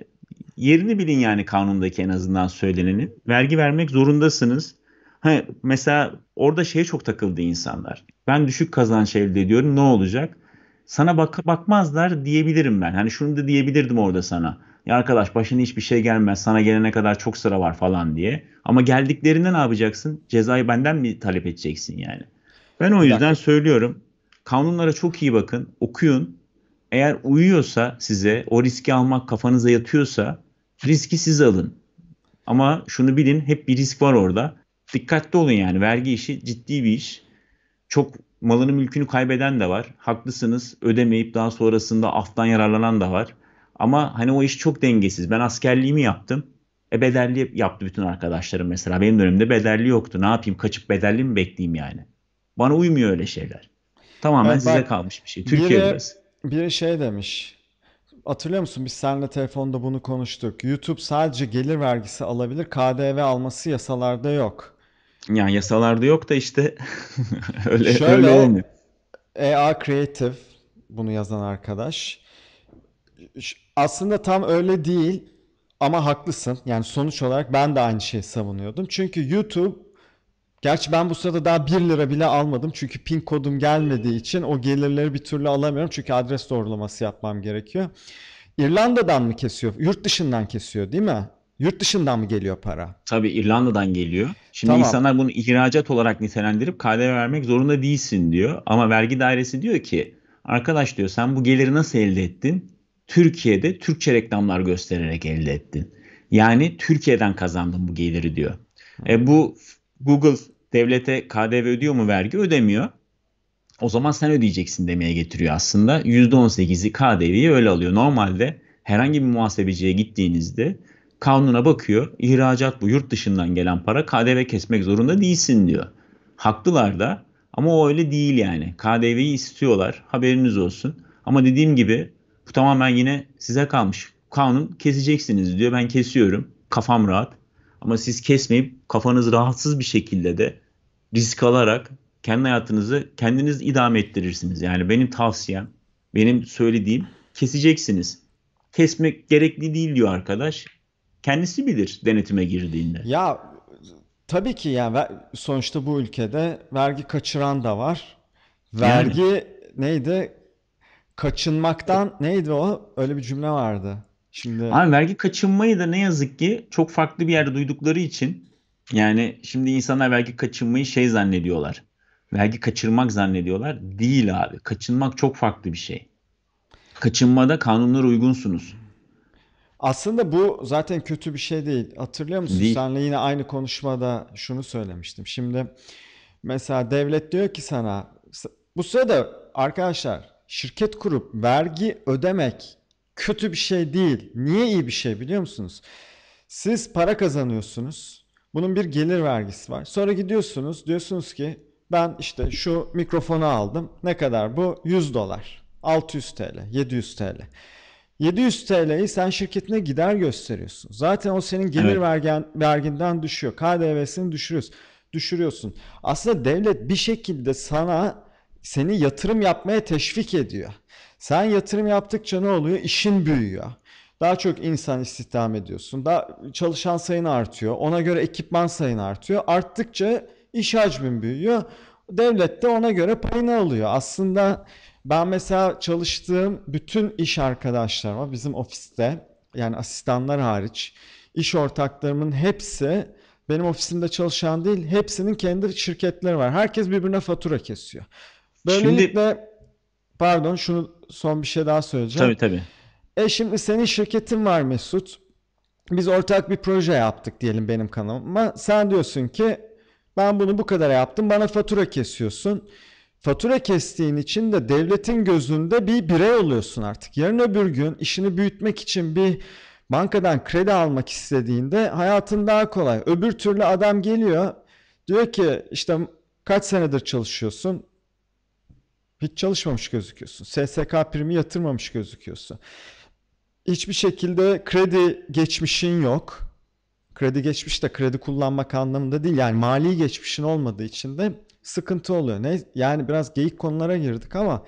yerini bilin yani kanundaki en azından söyleneni. Vergi vermek zorundasınız. Ha, hani mesela orada şeye çok takıldı insanlar. Ben düşük kazanç elde ediyorum ne olacak? Sana bak bakmazlar diyebilirim ben. Hani şunu da diyebilirdim orada sana. Ya arkadaş başına hiçbir şey gelmez sana gelene kadar çok sıra var falan diye. Ama geldiklerinde ne yapacaksın? Cezayı benden mi talep edeceksin yani? Ben o yüzden söylüyorum. Kanunlara çok iyi bakın, okuyun. Eğer uyuyorsa size, o riski almak kafanıza yatıyorsa riski siz alın. Ama şunu bilin hep bir risk var orada. Dikkatli olun yani vergi işi ciddi bir iş. Çok malını mülkünü kaybeden de var. Haklısınız ödemeyip daha sonrasında aftan yararlanan da var. Ama hani o iş çok dengesiz. Ben askerliğimi yaptım. E bedelli yaptı bütün arkadaşlarım mesela. Benim dönemimde bedelli yoktu. Ne yapayım kaçıp bedelli mi bekleyeyim yani? Bana uymuyor öyle şeyler. Tamamen evet, size kalmış bir şey. Türkiye biri, burası. biri şey demiş. Hatırlıyor musun biz seninle telefonda bunu konuştuk. YouTube sadece gelir vergisi alabilir. KDV alması yasalarda yok. Yani yasalarda yok da işte öyle, Şöyle, öyle olmuyor. EA Creative bunu yazan arkadaş. Aslında tam öyle değil ama haklısın. Yani sonuç olarak ben de aynı şeyi savunuyordum. Çünkü YouTube Gerçi ben bu sırada daha 1 lira bile almadım. Çünkü pin kodum gelmediği için o gelirleri bir türlü alamıyorum. Çünkü adres doğrulaması yapmam gerekiyor. İrlanda'dan mı kesiyor? Yurt dışından kesiyor değil mi? Yurt dışından mı geliyor para? Tabii İrlanda'dan geliyor. Şimdi tamam. insanlar bunu ihracat olarak nitelendirip KDV vermek zorunda değilsin diyor. Ama vergi dairesi diyor ki arkadaş diyor sen bu geliri nasıl elde ettin? Türkiye'de Türkçe reklamlar göstererek elde ettin. Yani Türkiye'den kazandın bu geliri diyor. E, bu Google devlete KDV ödüyor mu vergi? Ödemiyor. O zaman sen ödeyeceksin demeye getiriyor aslında. %18'i KDV'yi öyle alıyor. Normalde herhangi bir muhasebeciye gittiğinizde kanuna bakıyor. İhracat bu yurt dışından gelen para KDV kesmek zorunda değilsin diyor. Haklılar da ama o öyle değil yani. KDV'yi istiyorlar haberiniz olsun. Ama dediğim gibi bu tamamen yine size kalmış. Kanun keseceksiniz diyor ben kesiyorum kafam rahat. Ama siz kesmeyip kafanız rahatsız bir şekilde de risk alarak kendi hayatınızı kendiniz idame ettirirsiniz. Yani benim tavsiyem, benim söylediğim keseceksiniz. Kesmek gerekli değil diyor arkadaş. Kendisi bilir denetime girdiğinde. Ya tabii ki yani sonuçta bu ülkede vergi kaçıran da var. Vergi yani. neydi? Kaçınmaktan e- neydi o? Öyle bir cümle vardı. Şimdi... Abi vergi kaçınmayı da ne yazık ki çok farklı bir yerde duydukları için yani şimdi insanlar vergi kaçınmayı şey zannediyorlar. Vergi kaçırmak zannediyorlar. Değil abi. Kaçınmak çok farklı bir şey. Kaçınmada kanunlara uygunsunuz. Aslında bu zaten kötü bir şey değil. Hatırlıyor musun? Değil. Senle yine aynı konuşmada şunu söylemiştim. Şimdi mesela devlet diyor ki sana bu sırada arkadaşlar şirket kurup vergi ödemek kötü bir şey değil. Niye iyi bir şey biliyor musunuz? Siz para kazanıyorsunuz. Bunun bir gelir vergisi var. Sonra gidiyorsunuz diyorsunuz ki ben işte şu mikrofonu aldım. Ne kadar bu? 100 dolar. 600 TL, 700 TL. 700 TL'yi sen şirketine gider gösteriyorsun. Zaten o senin gelir evet. vergen, verginden düşüyor. KDV'sini düşürüyorsun. Düşürüyorsun. Aslında devlet bir şekilde sana seni yatırım yapmaya teşvik ediyor. Sen yatırım yaptıkça ne oluyor? İşin büyüyor. Daha çok insan istihdam ediyorsun. Daha çalışan sayın artıyor. Ona göre ekipman sayın artıyor. Arttıkça iş hacmin büyüyor. Devlet de ona göre payını alıyor. Aslında ben mesela çalıştığım bütün iş arkadaşlarıma bizim ofiste yani asistanlar hariç iş ortaklarımın hepsi benim ofisimde çalışan değil hepsinin kendi şirketleri var. Herkes birbirine fatura kesiyor. Böylelikle Şimdi... pardon şunu son bir şey daha söyleyeceğim. Tabii tabii. E şimdi senin şirketin var Mesut. Biz ortak bir proje yaptık diyelim benim kanalıma. Sen diyorsun ki ben bunu bu kadar yaptım bana fatura kesiyorsun. Fatura kestiğin için de devletin gözünde bir birey oluyorsun artık. Yarın öbür gün işini büyütmek için bir bankadan kredi almak istediğinde hayatın daha kolay. Öbür türlü adam geliyor diyor ki işte kaç senedir çalışıyorsun? Hiç çalışmamış gözüküyorsun. SSK primi yatırmamış gözüküyorsun. Hiçbir şekilde kredi geçmişin yok. Kredi geçmiş de kredi kullanmak anlamında değil. Yani mali geçmişin olmadığı için de sıkıntı oluyor. Ne yani biraz geyik konulara girdik ama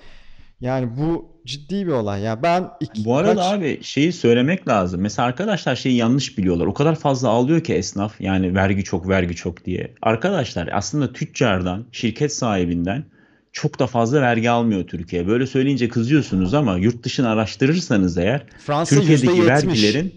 yani bu ciddi bir olay ya. Ben iki, Bu arada kaç... abi şeyi söylemek lazım. Mesela arkadaşlar şeyi yanlış biliyorlar. O kadar fazla alıyor ki esnaf yani vergi çok vergi çok diye. Arkadaşlar aslında tüccardan, şirket sahibinden çok da fazla vergi almıyor Türkiye. Böyle söyleyince kızıyorsunuz ama yurt dışını araştırırsanız eğer Fransa Türkiye'deki %70. vergilerin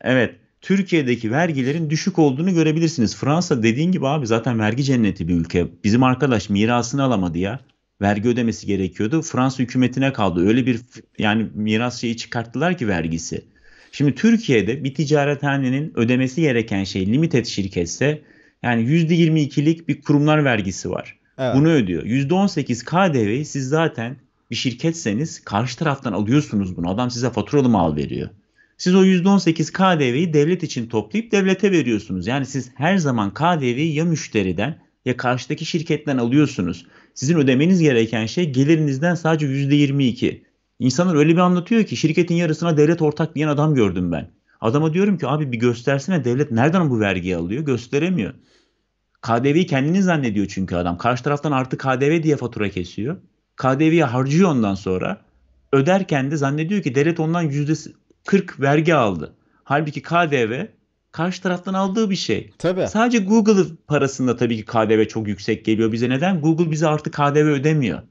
evet Türkiye'deki vergilerin düşük olduğunu görebilirsiniz. Fransa dediğin gibi abi zaten vergi cenneti bir ülke. Bizim arkadaş mirasını alamadı ya. Vergi ödemesi gerekiyordu. Fransa hükümetine kaldı. Öyle bir yani miras şeyi çıkarttılar ki vergisi. Şimdi Türkiye'de bir ticarethanenin ödemesi gereken şey limited şirketse yani %22'lik bir kurumlar vergisi var. Evet. Bunu ödüyor. %18 KDV'yi siz zaten bir şirketseniz karşı taraftan alıyorsunuz bunu. Adam size faturalı mal veriyor. Siz o %18 KDV'yi devlet için toplayıp devlete veriyorsunuz. Yani siz her zaman KDV'yi ya müşteriden ya karşıdaki şirketten alıyorsunuz. Sizin ödemeniz gereken şey gelirinizden sadece %22. İnsanlar öyle bir anlatıyor ki şirketin yarısına devlet ortak diyen adam gördüm ben. Adama diyorum ki abi bir göstersene devlet nereden bu vergiyi alıyor gösteremiyor. KDV'yi kendini zannediyor çünkü adam. Karşı taraftan artı KDV diye fatura kesiyor. KDV'yi harcıyor ondan sonra. Öderken de zannediyor ki devlet ondan yüzde 40 vergi aldı. Halbuki KDV karşı taraftan aldığı bir şey. Tabii. Sadece Google parasında tabii ki KDV çok yüksek geliyor bize. Neden? Google bize artık KDV ödemiyor.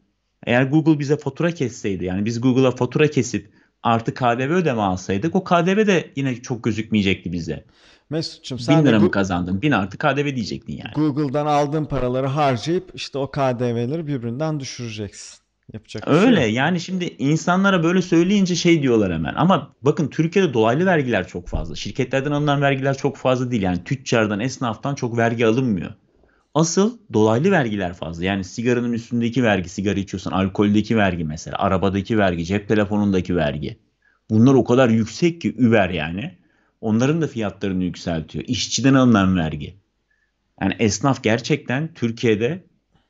Eğer Google bize fatura kesseydi yani biz Google'a fatura kesip artı KDV ödeme alsaydık o KDV de yine çok gözükmeyecekti bize. Mesut'cum sen 1000 lira mı kazandın? 1000 artı KDV diyecektin yani. Google'dan aldığın paraları harcayıp işte o KDV'leri birbirinden düşüreceksin. Yapacak şey Öyle şey. yani şimdi insanlara böyle söyleyince şey diyorlar hemen ama bakın Türkiye'de dolaylı vergiler çok fazla. Şirketlerden alınan vergiler çok fazla değil yani tüccardan esnaftan çok vergi alınmıyor. Asıl dolaylı vergiler fazla. Yani sigaranın üstündeki vergi, sigara içiyorsan alkoldeki vergi mesela, arabadaki vergi, cep telefonundaki vergi. Bunlar o kadar yüksek ki Uber yani onların da fiyatlarını yükseltiyor. İşçiden alınan vergi. Yani esnaf gerçekten Türkiye'de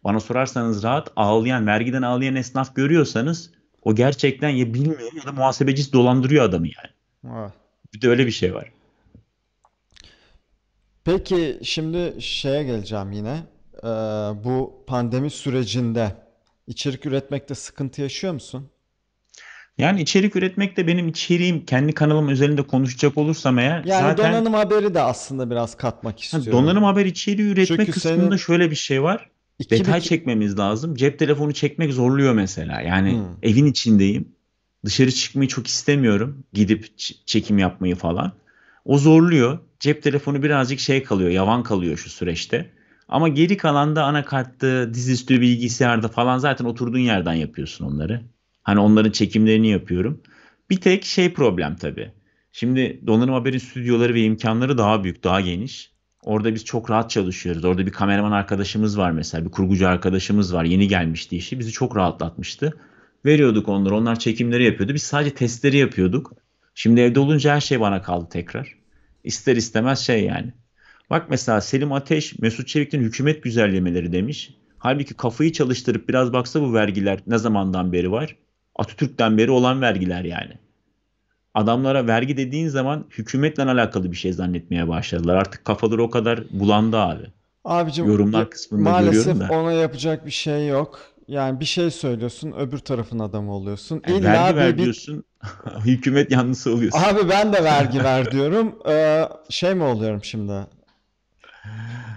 bana sorarsanız rahat ağlayan, vergiden ağlayan esnaf görüyorsanız o gerçekten ya bilmiyor ya da muhasebeci dolandırıyor adamı yani. Evet. Bir de öyle bir şey var. Peki şimdi şeye geleceğim yine. Ee, bu pandemi sürecinde içerik üretmekte sıkıntı yaşıyor musun? Yani içerik üretmek de benim içeriğim. Kendi kanalım üzerinde konuşacak olursam eğer yani zaten... donanım haberi de aslında biraz katmak istiyorum. Yani donanım haber içeriği üretmek Çünkü kısmında senin... şöyle bir şey var. İki Detay bir... çekmemiz lazım. Cep telefonu çekmek zorluyor mesela. Yani hmm. evin içindeyim. Dışarı çıkmayı çok istemiyorum. Gidip çekim yapmayı falan. O zorluyor. Cep telefonu birazcık şey kalıyor. Yavan kalıyor şu süreçte. Ama geri kalan da anakartta, dizüstü bilgisayarda falan zaten oturduğun yerden yapıyorsun onları. Hani onların çekimlerini yapıyorum. Bir tek şey problem tabii. Şimdi Donanım Haber'in stüdyoları ve imkanları daha büyük, daha geniş. Orada biz çok rahat çalışıyoruz. Orada bir kameraman arkadaşımız var mesela. Bir kurgucu arkadaşımız var. Yeni gelmişti işi. Bizi çok rahatlatmıştı. Veriyorduk onları. Onlar çekimleri yapıyordu. Biz sadece testleri yapıyorduk. Şimdi evde olunca her şey bana kaldı tekrar. İster istemez şey yani. Bak mesela Selim Ateş, Mesut Çevik'in hükümet güzellemeleri demiş. Halbuki kafayı çalıştırıp biraz baksa bu vergiler ne zamandan beri var. Atatürk'ten beri olan vergiler yani. Adamlara vergi dediğin zaman hükümetle alakalı bir şey zannetmeye başladılar. Artık kafaları o kadar bulandı abi. Abicim yorumlar kısmında maalesef da. ona yapacak bir şey yok. Yani bir şey söylüyorsun, öbür tarafın adamı oluyorsun. Yani İlla vergi ver bir... diyorsun, hükümet yanlısı oluyorsun. Abi ben de vergi ver diyorum. Ee, şey mi oluyorum şimdi?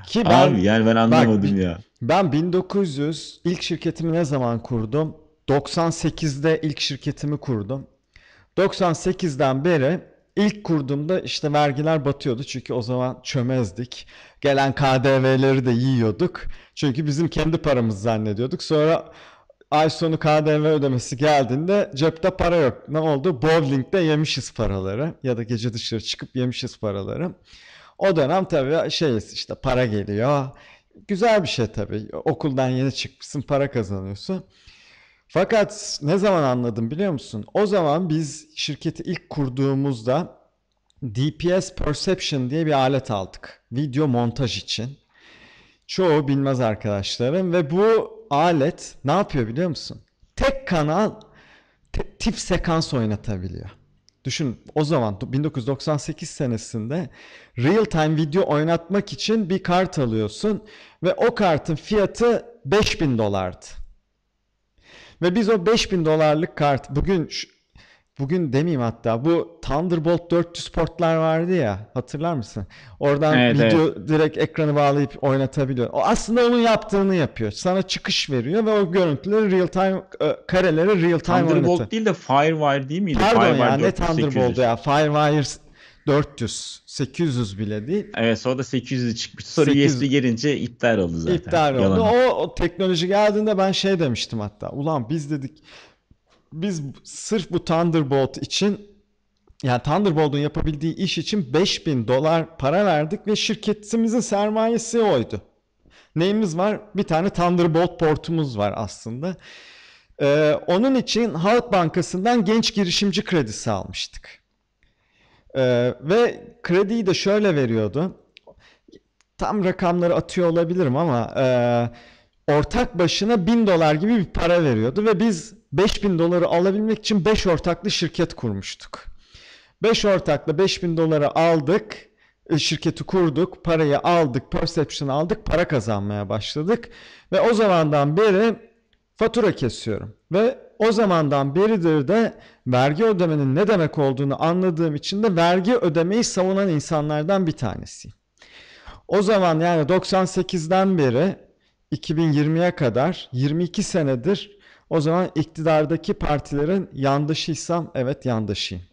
Ki ben, Abi yani ben anlamadım bak, ya. Ben 1900 ilk şirketimi ne zaman kurdum? 98'de ilk şirketimi kurdum. 98'den beri ilk kurduğumda işte vergiler batıyordu çünkü o zaman çömezdik. Gelen KDV'leri de yiyorduk. Çünkü bizim kendi paramız zannediyorduk. Sonra ay sonu KDV ödemesi geldiğinde cepte para yok. Ne oldu? Bowling'de yemişiz paraları ya da gece dışarı çıkıp yemişiz paraları. O dönem tabii şey işte para geliyor. Güzel bir şey tabii. Okuldan yeni çıkmışsın para kazanıyorsun. Fakat ne zaman anladım biliyor musun? O zaman biz şirketi ilk kurduğumuzda DPS Perception diye bir alet aldık. Video montaj için. Çoğu bilmez arkadaşlarım ve bu alet ne yapıyor biliyor musun? Tek kanal te tip sekans oynatabiliyor. Düşün o zaman 1998 senesinde real time video oynatmak için bir kart alıyorsun ve o kartın fiyatı 5000 dolardı. Ve biz o 5000 dolarlık kart bugün bugün demeyeyim hatta bu Thunderbolt 400 portlar vardı ya hatırlar mısın? Oradan evet, video evet. direkt ekranı bağlayıp oynatabiliyor. O aslında onun yaptığını yapıyor. Sana çıkış veriyor ve o görüntüleri real time e, kareleri real time Thunderbolt oynatıyor. değil de Firewire değil miydi? Pardon Firewire ya ne Thunderbolt ya Firewire 400, 800 bile değil. Evet sonra da 800'ü çıkmış. Sonra 800... USB gelince iptal oldu zaten. İptal oldu. O, o teknoloji geldiğinde ben şey demiştim hatta. Ulan biz dedik biz sırf bu Thunderbolt için yani Thunderbolt'un yapabildiği iş için 5000 dolar para verdik ve şirketimizin sermayesi oydu. Neyimiz var? Bir tane Thunderbolt portumuz var aslında. Ee, onun için Halk Bankası'ndan genç girişimci kredisi almıştık. Ee, ve krediyi de şöyle veriyordu. Tam rakamları atıyor olabilirim ama e, ortak başına 1000 dolar gibi bir para veriyordu ve biz 5000 doları alabilmek için 5 ortaklı şirket kurmuştuk. 5 ortakla 5000 doları aldık e, şirketi kurduk, parayı aldık, perception aldık, para kazanmaya başladık. Ve o zamandan beri fatura kesiyorum. Ve o zamandan beridir de vergi ödemenin ne demek olduğunu anladığım için de vergi ödemeyi savunan insanlardan bir tanesiyim. O zaman yani 98'den beri 2020'ye kadar 22 senedir o zaman iktidardaki partilerin yandaşıysam evet yandaşıyım.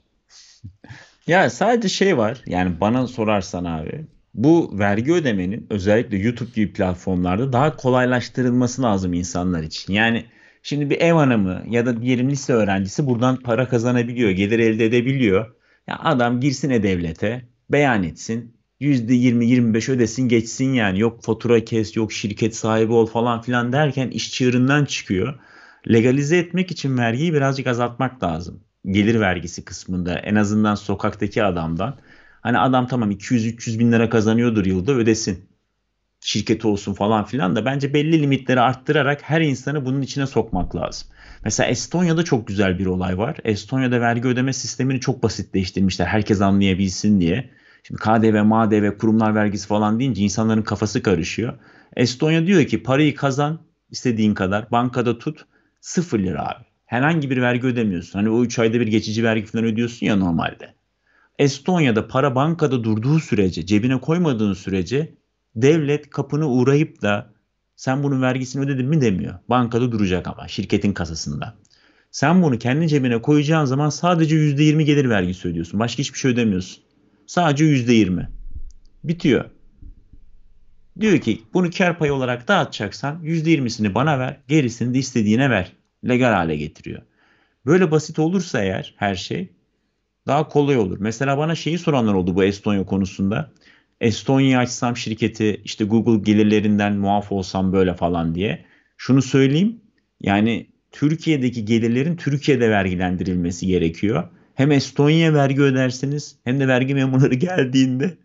Ya sadece şey var yani bana sorarsan abi bu vergi ödemenin özellikle YouTube gibi platformlarda daha kolaylaştırılması lazım insanlar için. Yani Şimdi bir ev hanımı ya da diyelim lise öğrencisi buradan para kazanabiliyor, gelir elde edebiliyor. Ya adam girsin e devlete, beyan etsin. %20-25 ödesin geçsin yani. Yok fatura kes, yok şirket sahibi ol falan filan derken iş çığırından çıkıyor. Legalize etmek için vergiyi birazcık azaltmak lazım. Gelir vergisi kısmında en azından sokaktaki adamdan. Hani adam tamam 200-300 bin lira kazanıyordur yılda ödesin şirketi olsun falan filan da bence belli limitleri arttırarak her insanı bunun içine sokmak lazım. Mesela Estonya'da çok güzel bir olay var. Estonya'da vergi ödeme sistemini çok basitleştirmişler herkes anlayabilsin diye. Şimdi KDV, MADV, kurumlar vergisi falan deyince insanların kafası karışıyor. Estonya diyor ki parayı kazan istediğin kadar bankada tut 0 lira abi. Herhangi bir vergi ödemiyorsun. Hani o 3 ayda bir geçici vergi falan ödüyorsun ya normalde. Estonya'da para bankada durduğu sürece, cebine koymadığın sürece devlet kapını uğrayıp da sen bunun vergisini ödedin mi demiyor. Bankada duracak ama şirketin kasasında. Sen bunu kendi cebine koyacağın zaman sadece %20 gelir vergisi ödüyorsun. Başka hiçbir şey ödemiyorsun. Sadece %20. Bitiyor. Diyor ki bunu kar payı olarak dağıtacaksan %20'sini bana ver, gerisini de istediğine ver. Legal hale getiriyor. Böyle basit olursa eğer her şey daha kolay olur. Mesela bana şeyi soranlar oldu bu Estonya konusunda. Estonya açsam şirketi işte Google gelirlerinden muaf olsam böyle falan diye. Şunu söyleyeyim yani Türkiye'deki gelirlerin Türkiye'de vergilendirilmesi gerekiyor. Hem Estonya vergi ödersiniz hem de vergi memurları geldiğinde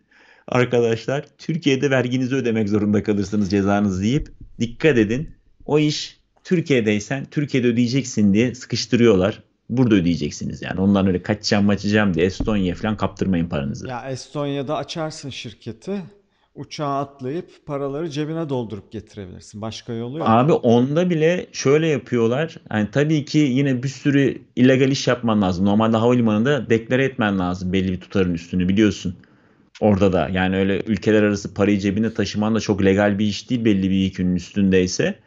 arkadaşlar Türkiye'de verginizi ödemek zorunda kalırsınız cezanız deyip dikkat edin. O iş Türkiye'deysen Türkiye'de ödeyeceksin diye sıkıştırıyorlar burada ödeyeceksiniz yani. Ondan öyle kaçacağım maçacağım diye Estonya falan kaptırmayın paranızı. Ya Estonya'da açarsın şirketi uçağa atlayıp paraları cebine doldurup getirebilirsin. Başka yolu yok. Abi onda bile şöyle yapıyorlar. Yani tabii ki yine bir sürü illegal iş yapman lazım. Normalde havalimanında deklare etmen lazım belli bir tutarın üstünü biliyorsun. Orada da yani öyle ülkeler arası parayı cebine taşıman da çok legal bir iş değil belli bir yükünün üstündeyse.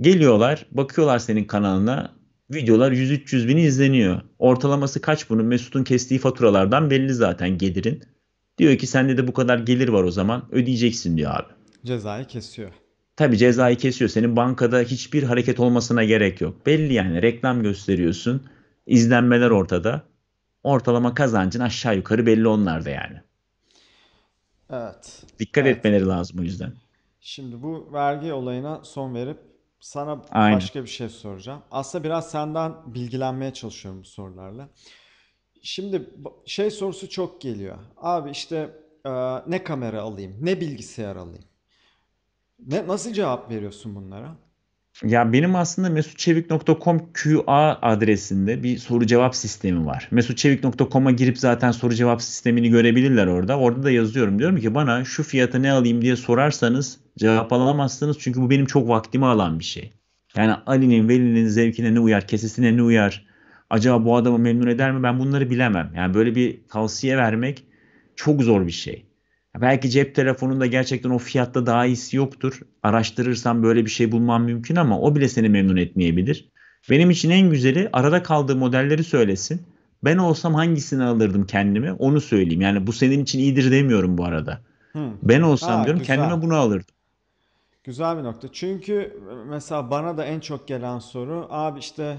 Geliyorlar bakıyorlar senin kanalına videolar 100-300 bini izleniyor. Ortalaması kaç bunun? Mesut'un kestiği faturalardan belli zaten gelirin. Diyor ki sende de bu kadar gelir var o zaman ödeyeceksin diyor abi. Cezayı kesiyor. Tabii cezayı kesiyor. Senin bankada hiçbir hareket olmasına gerek yok. Belli yani reklam gösteriyorsun. İzlenmeler ortada. Ortalama kazancın aşağı yukarı belli onlarda yani. Evet. Dikkat evet. etmeleri lazım o yüzden. Şimdi bu vergi olayına son verip sana Aynen. başka bir şey soracağım. Aslında biraz senden bilgilenmeye çalışıyorum bu sorularla. Şimdi şey sorusu çok geliyor. Abi işte e, ne kamera alayım, ne bilgisayar alayım? Ne, nasıl cevap veriyorsun bunlara? Ya benim aslında mesutçevik.com QA adresinde bir soru cevap sistemi var. mesutçevik.com'a girip zaten soru cevap sistemini görebilirler orada. Orada da yazıyorum. Diyorum ki bana şu fiyata ne alayım diye sorarsanız cevap alamazsınız. Çünkü bu benim çok vaktimi alan bir şey. Yani Ali'nin, Veli'nin zevkine ne uyar, kesesine ne uyar? Acaba bu adamı memnun eder mi? Ben bunları bilemem. Yani böyle bir tavsiye vermek çok zor bir şey. Belki cep telefonunda gerçekten o fiyatta daha iyisi yoktur. Araştırırsam böyle bir şey bulmam mümkün ama o bile seni memnun etmeyebilir. Benim için en güzeli arada kaldığı modelleri söylesin. Ben olsam hangisini alırdım kendime onu söyleyeyim. Yani bu senin için iyidir demiyorum bu arada. Hı. Ben olsam Aa, diyorum güzel. kendime bunu alırdım. Güzel bir nokta. Çünkü mesela bana da en çok gelen soru abi işte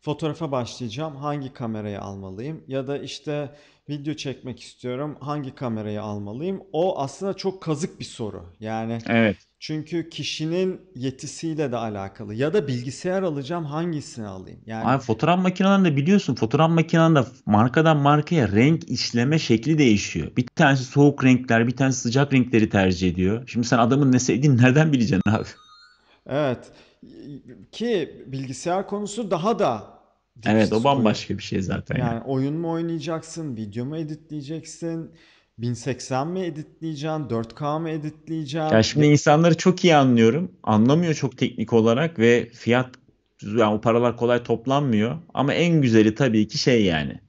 fotoğrafa başlayacağım hangi kamerayı almalıyım ya da işte video çekmek istiyorum. Hangi kamerayı almalıyım? O aslında çok kazık bir soru. Yani Evet. çünkü kişinin yetisiyle de alakalı. Ya da bilgisayar alacağım hangisini alayım? Yani Abi fotoğraf makinelerinde biliyorsun fotoğraf makinelerinde markadan markaya renk işleme şekli değişiyor. Bir tanesi soğuk renkler, bir tanesi sıcak renkleri tercih ediyor. Şimdi sen adamın ne sevdiğini nereden bileceksin abi? evet ki bilgisayar konusu daha da Evet o bambaşka koyun. bir şey zaten. Yani, yani oyun mu oynayacaksın, video mu editleyeceksin, 1080 mi editleyeceksin, 4K mı editleyeceksin? Ya şimdi insanları çok iyi anlıyorum. Anlamıyor çok teknik olarak ve fiyat yani o paralar kolay toplanmıyor. Ama en güzeli tabii ki şey yani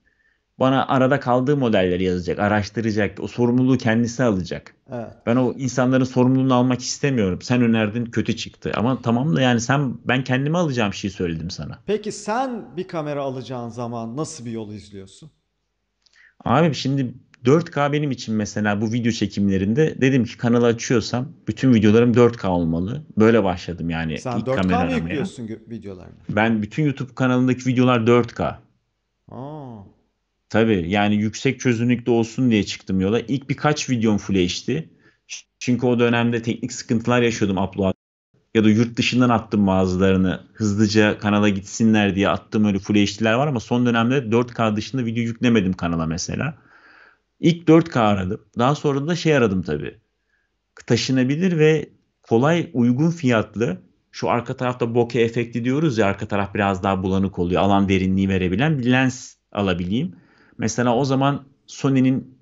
bana arada kaldığı modelleri yazacak, araştıracak, o sorumluluğu kendisi alacak. Evet. Ben o insanların sorumluluğunu almak istemiyorum. Sen önerdin, kötü çıktı. Ama tamam da yani sen ben kendime alacağım şeyi söyledim sana. Peki sen bir kamera alacağın zaman nasıl bir yolu izliyorsun? Abi şimdi 4K benim için mesela bu video çekimlerinde dedim ki kanalı açıyorsam bütün videolarım 4K olmalı. Böyle başladım yani. Sen 4K mı yüklüyorsun videolarını? Ben bütün YouTube kanalındaki videolar 4K. Aa. Tabii yani yüksek çözünürlükte olsun diye çıktım yola. İlk birkaç videom Full HD. Çünkü o dönemde teknik sıkıntılar yaşıyordum upload ya da yurt dışından attım bazılarını. Hızlıca kanala gitsinler diye attığım öyle full HD'ler var ama son dönemde 4K dışında video yüklemedim kanala mesela. İlk 4K aradım. Daha sonra da şey aradım tabii. Taşınabilir ve kolay uygun fiyatlı şu arka tarafta bokeh efekti diyoruz ya arka taraf biraz daha bulanık oluyor. Alan derinliği verebilen bir lens alabileyim. Mesela o zaman Sony'nin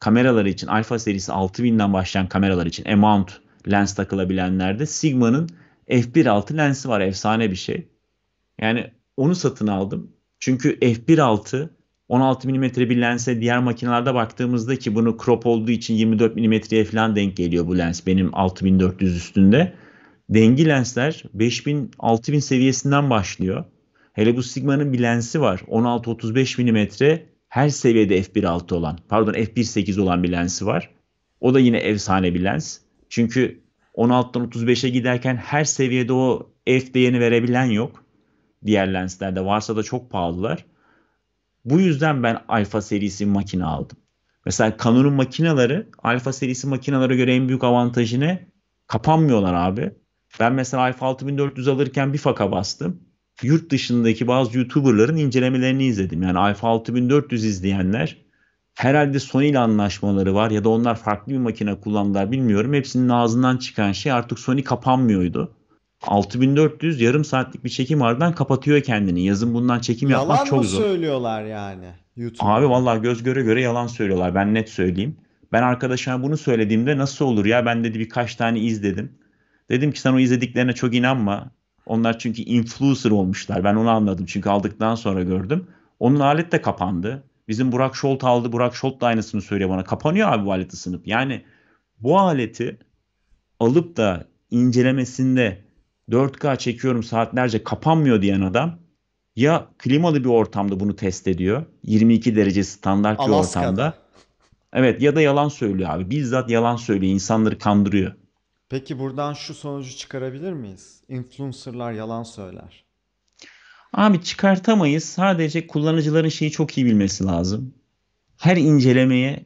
kameraları için Alpha serisi 6000'den başlayan kameralar için mount lens takılabilenlerde Sigma'nın f1.6 lensi var. Efsane bir şey. Yani onu satın aldım. Çünkü f1.6 16 mm bir lense diğer makinelerde baktığımızda ki bunu crop olduğu için 24 mm'ye falan denk geliyor bu lens benim 6400 üstünde. Dengi lensler 5000 6000 seviyesinden başlıyor. Hele bu Sigma'nın bir lensi var. 16-35 mm her seviyede f1.6 olan pardon f1.8 olan bir lensi var. O da yine efsane bir lens. Çünkü 16'dan 35'e giderken her seviyede o f değerini verebilen yok. Diğer lenslerde varsa da çok pahalılar. Bu yüzden ben Alfa serisi makine aldım. Mesela Canon'un makineleri Alfa serisi makinelere göre en büyük avantajı ne? Kapanmıyorlar abi. Ben mesela Alfa 6400 alırken bir faka bastım yurt dışındaki bazı YouTuber'ların incelemelerini izledim. Yani Alfa 6400 izleyenler herhalde Sony ile anlaşmaları var ya da onlar farklı bir makine kullandılar bilmiyorum. Hepsinin ağzından çıkan şey artık Sony kapanmıyordu. 6400 yarım saatlik bir çekim ardından kapatıyor kendini. Yazın bundan çekim yalan yapmak çok zor. Yalan söylüyorlar yani? YouTube. Abi vallahi göz göre göre yalan söylüyorlar. Ben net söyleyeyim. Ben arkadaşıma bunu söylediğimde nasıl olur ya ben dedi birkaç tane izledim. Dedim ki sen o izlediklerine çok inanma. Onlar çünkü influencer olmuşlar. Ben onu anladım çünkü aldıktan sonra gördüm. Onun alet de kapandı. Bizim Burak Şolt aldı. Burak Şolt da aynısını söylüyor bana. Kapanıyor abi bu aleti sınıf. Yani bu aleti alıp da incelemesinde 4K çekiyorum saatlerce kapanmıyor diyen adam ya klimalı bir ortamda bunu test ediyor. 22 derece standart bir Alaska'da. ortamda. Evet ya da yalan söylüyor abi. Bizzat yalan söylüyor. insanları kandırıyor. Peki buradan şu sonucu çıkarabilir miyiz? influencerlar yalan söyler? Abi çıkartamayız. Sadece kullanıcıların şeyi çok iyi bilmesi lazım. Her incelemeye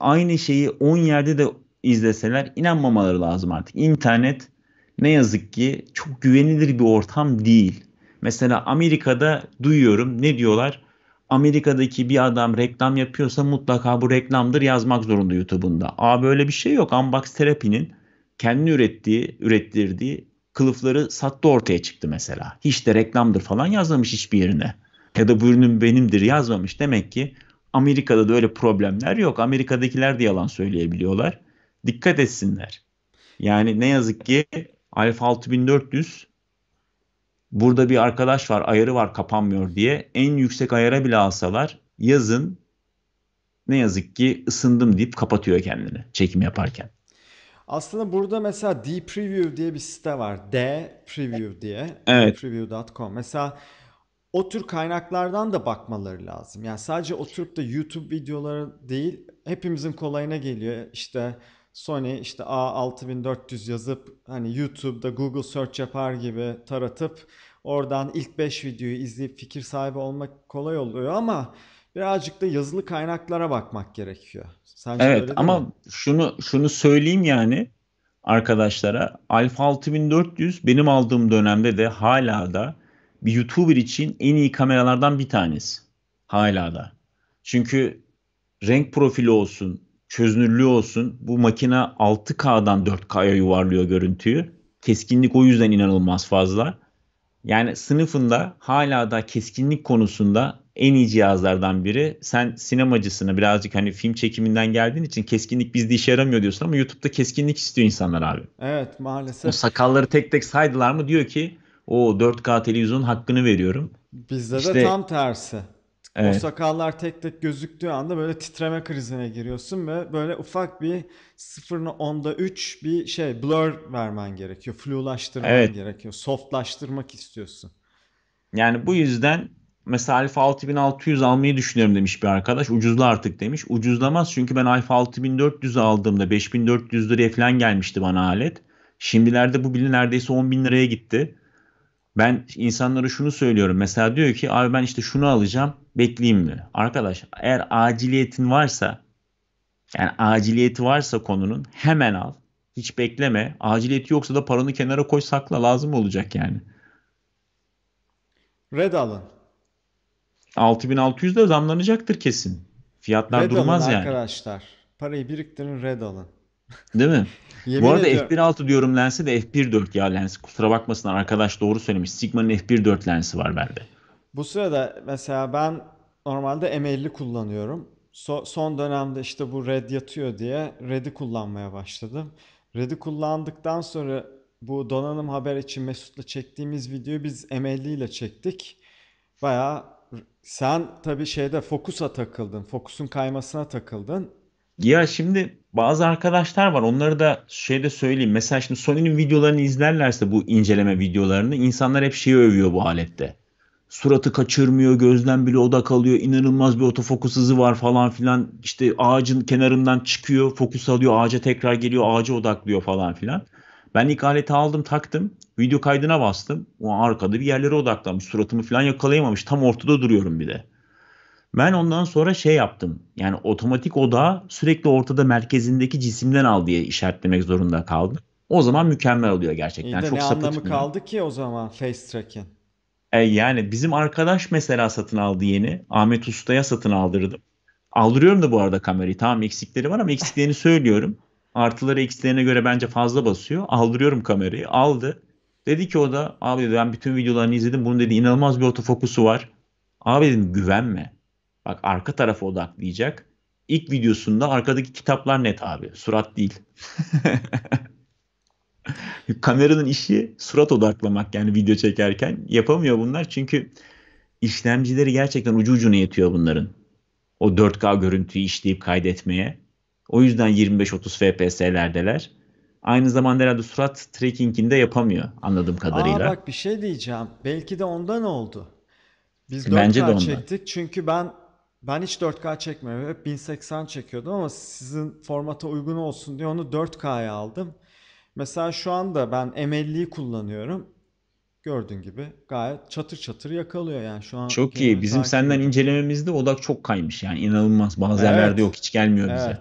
aynı şeyi 10 yerde de izleseler inanmamaları lazım artık. İnternet ne yazık ki çok güvenilir bir ortam değil. Mesela Amerika'da duyuyorum ne diyorlar? Amerika'daki bir adam reklam yapıyorsa mutlaka bu reklamdır yazmak zorunda YouTube'unda. Aa böyle bir şey yok. Unbox Terapi'nin kendi ürettiği, ürettirdiği kılıfları sattı ortaya çıktı mesela. Hiç de reklamdır falan yazmamış hiçbir yerine. Ya da bu ürünün benimdir yazmamış. Demek ki Amerika'da da öyle problemler yok. Amerika'dakiler de yalan söyleyebiliyorlar. Dikkat etsinler. Yani ne yazık ki Alfa 6400 burada bir arkadaş var ayarı var kapanmıyor diye en yüksek ayara bile alsalar yazın ne yazık ki ısındım deyip kapatıyor kendini çekim yaparken. Aslında burada mesela dpreview diye bir site var. dpreview e, diye. Evet. dpreview.com. Mesela o tür kaynaklardan da bakmaları lazım. Yani sadece oturup da YouTube videoları değil, hepimizin kolayına geliyor. İşte Sony işte A6400 yazıp hani YouTube'da Google search yapar gibi taratıp oradan ilk 5 videoyu izleyip fikir sahibi olmak kolay oluyor ama birazcık da yazılı kaynaklara bakmak gerekiyor. Sence evet ama mi? şunu şunu söyleyeyim yani arkadaşlara Alfa 6400 benim aldığım dönemde de hala da bir YouTuber için en iyi kameralardan bir tanesi. Hala da. Çünkü renk profili olsun, çözünürlüğü olsun bu makine 6K'dan 4K'ya yuvarlıyor görüntüyü. Keskinlik o yüzden inanılmaz fazla. Yani sınıfında hala da keskinlik konusunda en iyi cihazlardan biri. Sen sinemacısını birazcık hani film çekiminden geldiğin için keskinlik bizde işe yaramıyor diyorsun ama YouTube'da keskinlik istiyor insanlar abi. Evet maalesef. O sakalları tek tek saydılar mı diyor ki o 4K televizyon hakkını veriyorum. Bizde işte, de tam tersi. Evet. O sakallar tek tek gözüktüğü anda böyle titreme krizine giriyorsun ve böyle ufak bir 0.10'da 3 bir şey blur vermen gerekiyor. Flulaştırman evet. gerekiyor. Softlaştırmak istiyorsun. Yani bu yüzden mesela alfa 6600 almayı düşünüyorum demiş bir arkadaş. Ucuzla artık demiş. Ucuzlamaz çünkü ben alfa 6400 aldığımda 5400 liraya falan gelmişti bana alet. Şimdilerde bu bile neredeyse 10 bin liraya gitti. Ben insanlara şunu söylüyorum. Mesela diyor ki abi ben işte şunu alacağım bekleyeyim mi? Arkadaş eğer aciliyetin varsa yani aciliyeti varsa konunun hemen al. Hiç bekleme. Aciliyeti yoksa da paranı kenara koy sakla lazım olacak yani. Red alın. 6600'de zamlanacaktır kesin. Fiyatlar red durmaz alın yani. arkadaşlar. Parayı biriktirin red alın. Değil mi? Bu arada ediyorum. f1.6 diyorum lensi de f1.4 ya lens. Kusura bakmasın arkadaş doğru söylemiş. Sigma'nın f1.4 lensi var bende. Bu sırada mesela ben normalde M50 kullanıyorum. So- son dönemde işte bu red yatıyor diye red'i kullanmaya başladım. Red'i kullandıktan sonra bu donanım haber için Mesut'la çektiğimiz videoyu biz M50 ile çektik. Bayağı sen tabii şeyde fokusa takıldın. Fokusun kaymasına takıldın. Ya şimdi bazı arkadaşlar var onları da şeyde söyleyeyim. Mesela şimdi Sony'nin videolarını izlerlerse bu inceleme videolarını insanlar hep şeyi övüyor bu alette. Suratı kaçırmıyor, gözden bile odak alıyor, inanılmaz bir otofokus hızı var falan filan. İşte ağacın kenarından çıkıyor, fokus alıyor, ağaca tekrar geliyor, ağaca odaklıyor falan filan. Ben ilk aleti aldım taktım. Video kaydına bastım. O arkada bir yerlere odaklanmış. Suratımı falan yakalayamamış. Tam ortada duruyorum bir de. Ben ondan sonra şey yaptım. Yani otomatik oda sürekli ortada merkezindeki cisimden al diye işaretlemek zorunda kaldım. O zaman mükemmel oluyor gerçekten. İyi de Çok ne anlamı çıkmıyor. kaldı ki o zaman face tracking? E yani bizim arkadaş mesela satın aldı yeni. Ahmet Usta'ya satın aldırdım. Aldırıyorum da bu arada kamerayı. Tamam eksikleri var ama eksiklerini söylüyorum. Artıları eksilerine göre bence fazla basıyor. Aldırıyorum kamerayı. Aldı. Dedi ki o da abi dedi ben bütün videolarını izledim. Bunun dedi inanılmaz bir otofokusu var. Abi dedim güvenme. Bak arka tarafa odaklayacak. İlk videosunda arkadaki kitaplar net abi. Surat değil. Kameranın işi surat odaklamak yani video çekerken. Yapamıyor bunlar çünkü işlemcileri gerçekten ucu ucuna yetiyor bunların. O 4K görüntüyü işleyip kaydetmeye. O yüzden 25-30 FPS'lerdeler aynı zamanda herhalde surat tracking'ini de yapamıyor anladığım kadarıyla. Aa bak bir şey diyeceğim. Belki de ondan oldu. Biz 4K Bence de ondan. çektik çünkü ben ben hiç 4K çekmiyorum. Hep 1080 çekiyordum ama sizin formata uygun olsun diye onu 4K'ya aldım. Mesela şu anda ben M50'yi kullanıyorum. Gördüğün gibi gayet çatır çatır yakalıyor yani şu an. Çok iyi. Bizim takip... senden incelememizde odak çok kaymış yani inanılmaz. Bazı evet. yerlerde yok hiç gelmiyor evet. bize.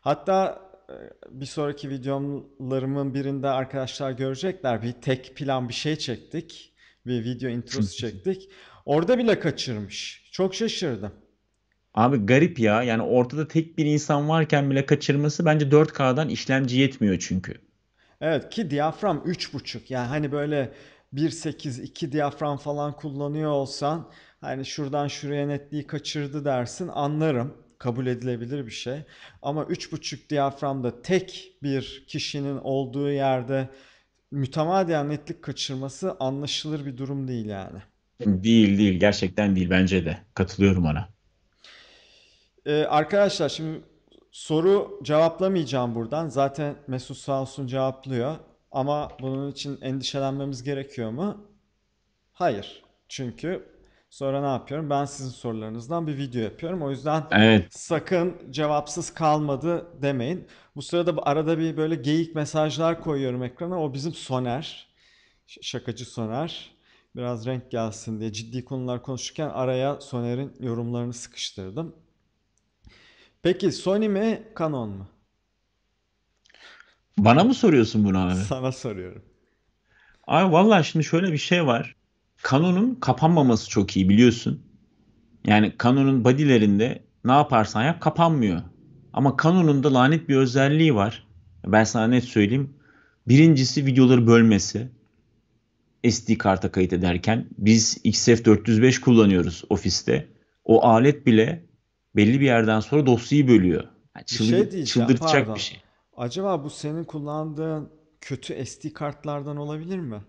Hatta ee, bir sonraki videolarımın birinde arkadaşlar görecekler. Bir tek plan bir şey çektik. Bir video introsu çektik. Orada bile kaçırmış. Çok şaşırdım. Abi garip ya. Yani ortada tek bir insan varken bile kaçırması bence 4K'dan işlemci yetmiyor çünkü. Evet ki diyafram 3.5. Yani hani böyle 1.8 2 diyafram falan kullanıyor olsan hani şuradan şuraya netliği kaçırdı dersin anlarım kabul edilebilir bir şey. Ama 3.5 diyaframda tek bir kişinin olduğu yerde mütemadiyen netlik kaçırması anlaşılır bir durum değil yani. Değil değil gerçekten değil bence de katılıyorum ona. Ee, arkadaşlar şimdi soru cevaplamayacağım buradan. Zaten Mesut sağ olsun cevaplıyor. Ama bunun için endişelenmemiz gerekiyor mu? Hayır. Çünkü Sonra ne yapıyorum? Ben sizin sorularınızdan bir video yapıyorum. O yüzden evet. sakın cevapsız kalmadı demeyin. Bu sırada arada bir böyle geyik mesajlar koyuyorum ekrana. O bizim Soner. Şakacı Soner. Biraz renk gelsin diye ciddi konular konuşurken araya Soner'in yorumlarını sıkıştırdım. Peki Sony mi Canon mu? Bana mı soruyorsun bunu abi? Sana soruyorum. Abi vallahi şimdi şöyle bir şey var kanonun kapanmaması çok iyi biliyorsun. Yani kanonun badilerinde ne yaparsan yap kapanmıyor. Ama kanonun da lanet bir özelliği var. Ben sana net söyleyeyim. Birincisi videoları bölmesi. SD karta kayıt ederken biz XF405 kullanıyoruz ofiste. O alet bile belli bir yerden sonra dosyayı bölüyor. Yani çıldır, şey çıldırtacak pardon. bir şey. Acaba bu senin kullandığın kötü SD kartlardan olabilir mi?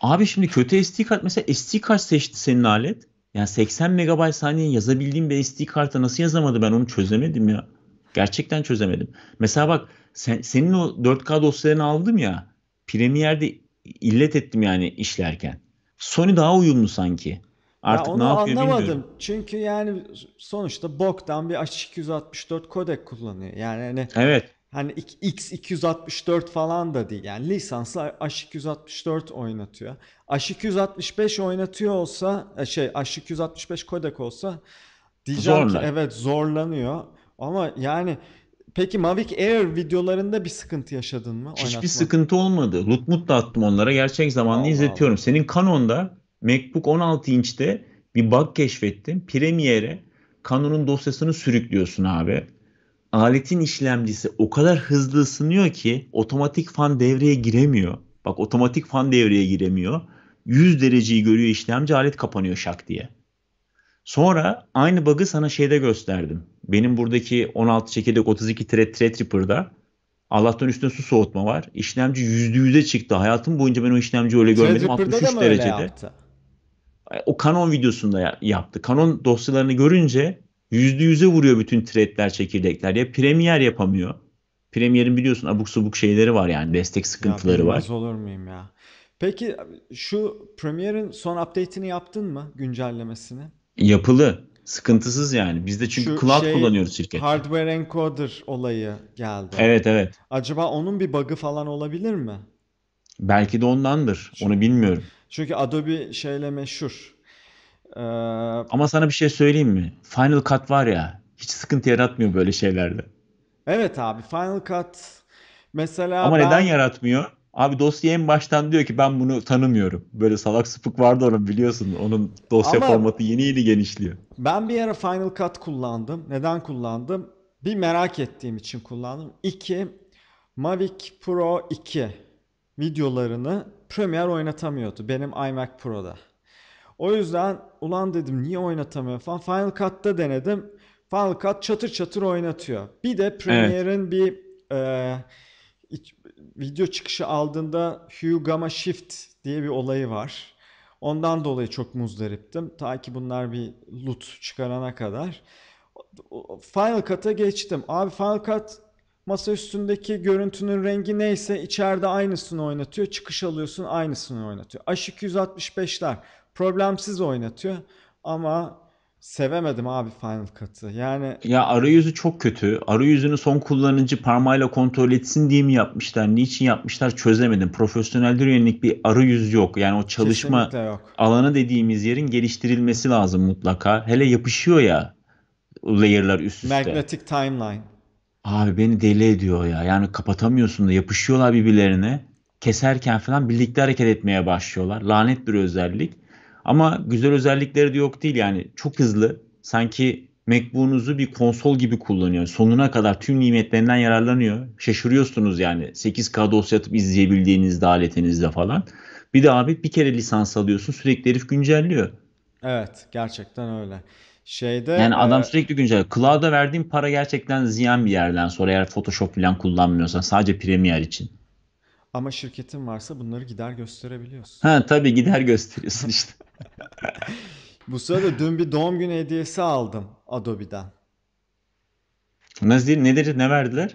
Abi şimdi kötü SD kart mesela SD kart seçti senin alet. Yani 80 MB saniye yazabildiğim bir SD karta nasıl yazamadı ben onu çözemedim ya. Gerçekten çözemedim. Mesela bak sen, senin o 4K dosyalarını aldım ya. Premiere'de illet ettim yani işlerken. Sony daha uyumlu sanki. Artık ya onu ne yapıyor anlamadım. bilmiyorum. Çünkü yani sonuçta boktan bir H264 kodek kullanıyor. Yani hani Evet hani X264 falan da değil. Yani lisanslı H264 oynatıyor. H265 oynatıyor olsa e, şey H265 kodek olsa diyeceğim ki evet zorlanıyor. Ama yani Peki Mavic Air videolarında bir sıkıntı yaşadın mı? Hiçbir Oynatma. sıkıntı olmadı. Lutmut da attım onlara. Gerçek zamanlı Allah izletiyorum. Allah. Senin Canon'da MacBook 16 inçte bir bug keşfettim. Premiere'e Canon'un dosyasını sürüklüyorsun abi aletin işlemcisi o kadar hızlı ısınıyor ki otomatik fan devreye giremiyor. Bak otomatik fan devreye giremiyor. 100 dereceyi görüyor işlemci alet kapanıyor şak diye. Sonra aynı bug'ı sana şeyde gösterdim. Benim buradaki 16 çekirdek 32 thread Threadripper'da Allah'tan üstüne su soğutma var. İşlemci %100'e çıktı. Hayatım boyunca ben o işlemciyi öyle görmedim. 63 derecede. O Canon videosunda yaptı. Canon dosyalarını görünce Yüzde %100'e vuruyor bütün trade'ler, çekirdekler. Ya Premier yapamıyor. Premier'in biliyorsun abuk subuk şeyleri var yani destek sıkıntıları ya, var. olur muyum ya? Peki şu Premier'in son update'ini yaptın mı? Güncellemesini? Yapılı. Sıkıntısız yani. Biz de çünkü Şu cloud şey, kullanıyoruz şirket. Hardware encoder olayı geldi. Evet evet. Acaba onun bir bug'ı falan olabilir mi? Belki de ondandır. Çünkü, Onu bilmiyorum. Çünkü Adobe şeyle meşhur. Ee, Ama sana bir şey söyleyeyim mi? Final Cut var ya hiç sıkıntı yaratmıyor böyle şeylerde. Evet abi Final Cut mesela Ama ben... neden yaratmıyor? Abi dosya en baştan diyor ki ben bunu tanımıyorum. Böyle salak sapık vardı onun biliyorsun. Onun dosya Ama formatı yeni yeni genişliyor. Ben bir ara Final Cut kullandım. Neden kullandım? Bir merak ettiğim için kullandım. İki, Mavic Pro 2 videolarını Premiere oynatamıyordu benim iMac Pro'da. O yüzden ulan dedim niye oynatamıyor falan. Final Cut'ta denedim. Final Cut çatır çatır oynatıyor. Bir de Premiere'in evet. bir e, video çıkışı aldığında Hue Gamma Shift diye bir olayı var. Ondan dolayı çok muzdariptim. Ta ki bunlar bir loot çıkarana kadar. Final Cut'a geçtim. Abi Final Cut masa üstündeki görüntünün rengi neyse içeride aynısını oynatıyor. Çıkış alıyorsun aynısını oynatıyor. Aşık 165'ler Problemsiz oynatıyor ama sevemedim abi Final Cut'ı. Yani ya arayüzü çok kötü. Arayüzünü son kullanıcı parmağıyla kontrol etsin diye mi yapmışlar? Niçin yapmışlar? Çözemedim. profesyoneldir yönelik bir arayüz yok. Yani o çalışma yok. alanı dediğimiz yerin geliştirilmesi lazım mutlaka. Hele yapışıyor ya layer'lar üst üste. Magnetic timeline. Abi beni deli ediyor ya. Yani kapatamıyorsun da yapışıyorlar birbirlerine. Keserken falan birlikte hareket etmeye başlıyorlar. Lanet bir özellik ama güzel özellikleri de yok değil yani çok hızlı. Sanki MacBook'unuzu bir konsol gibi kullanıyor. Sonuna kadar tüm nimetlerinden yararlanıyor. Şaşırıyorsunuz yani 8K dosya atıp izleyebildiğinizde aletinizde falan. Bir de abi bir kere lisans alıyorsun sürekli herif güncelliyor. Evet gerçekten öyle. Şeyde Yani adam e... sürekli güncel. Cloud'a verdiğin para gerçekten ziyan bir yerden sonra eğer Photoshop falan kullanmıyorsan sadece Premiere için. Ama şirketin varsa bunları gider gösterebiliyorsun. Ha tabii gider gösteriyorsun işte. Bu sırada dün bir doğum günü hediyesi aldım Adobe'den. Nasıl değil? Nedir? Ne verdiler?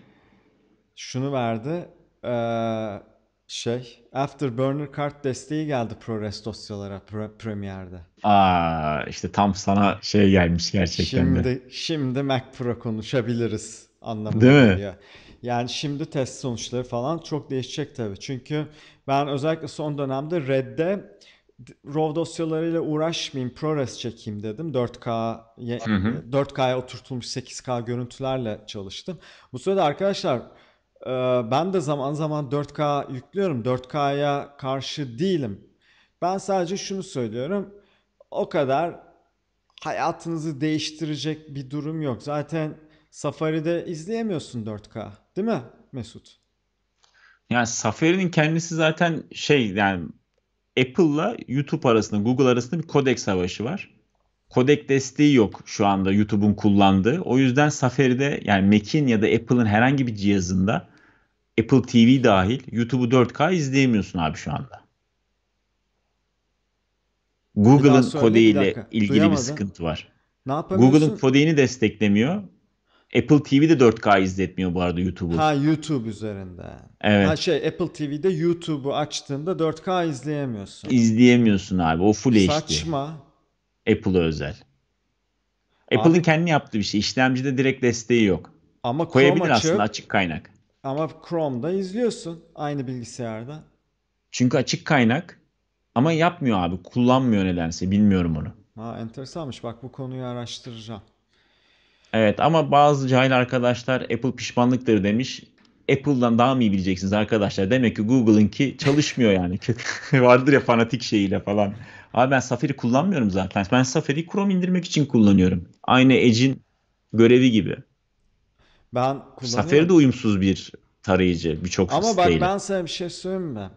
Şunu verdi. Ee, şey Afterburner kart desteği geldi ProRes dosyalara pre- Premiere'de. Aa işte tam sana şey gelmiş gerçekten şimdi, de. Şimdi Mac Pro konuşabiliriz anlamında Değil mi? Diyor. Yani şimdi test sonuçları falan çok değişecek tabii. Çünkü ben özellikle son dönemde Red'de RAW dosyalarıyla uğraşmayayım, ProRes çekeyim dedim. 4 k 4K'ya oturtulmuş 8K görüntülerle çalıştım. Bu sırada arkadaşlar e, ben de zaman zaman 4K yüklüyorum. 4K'ya karşı değilim. Ben sadece şunu söylüyorum. O kadar hayatınızı değiştirecek bir durum yok. Zaten Safari'de izleyemiyorsun 4K, değil mi Mesut? Yani Safari'nin kendisi zaten şey yani Apple'la YouTube arasında, Google arasında bir kodek savaşı var. Kodek desteği yok şu anda YouTube'un kullandığı. O yüzden Safari'de yani Mac'in ya da Apple'ın herhangi bir cihazında Apple TV dahil YouTube'u 4K izleyemiyorsun abi şu anda. Google'ın kodeğiyle ilgili Duyamadım. bir sıkıntı var. Google'ın kodeğini desteklemiyor. Apple TV'de 4K izletmiyor bu arada YouTube'u. Ha YouTube üzerinde. Evet. Ha şey Apple TV'de YouTube'u açtığında 4K izleyemiyorsun. İzleyemiyorsun abi. O full Saçma. HD. Saçma. Apple özel. Apple'ın kendi yaptığı bir şey. İşlemcide direkt desteği yok. Ama koyabilir Chrome aslında açık kaynak. Ama Chrome'da izliyorsun aynı bilgisayarda. Çünkü açık kaynak ama yapmıyor abi. Kullanmıyor nedense. Bilmiyorum onu. Ha enteresanmış. Bak bu konuyu araştıracağım. Evet ama bazı cahil arkadaşlar Apple pişmanlıktır demiş. Apple'dan daha mı iyi bileceksiniz arkadaşlar? Demek ki Google'ınki çalışmıyor yani. Vardır ya fanatik şeyiyle falan. Abi ben Safari kullanmıyorum zaten. Ben Safari'yi Chrome indirmek için kullanıyorum. Aynı Edge'in görevi gibi. Ben Safari de uyumsuz bir tarayıcı birçok Ama bak ben sana bir şey söyleyeyim mi?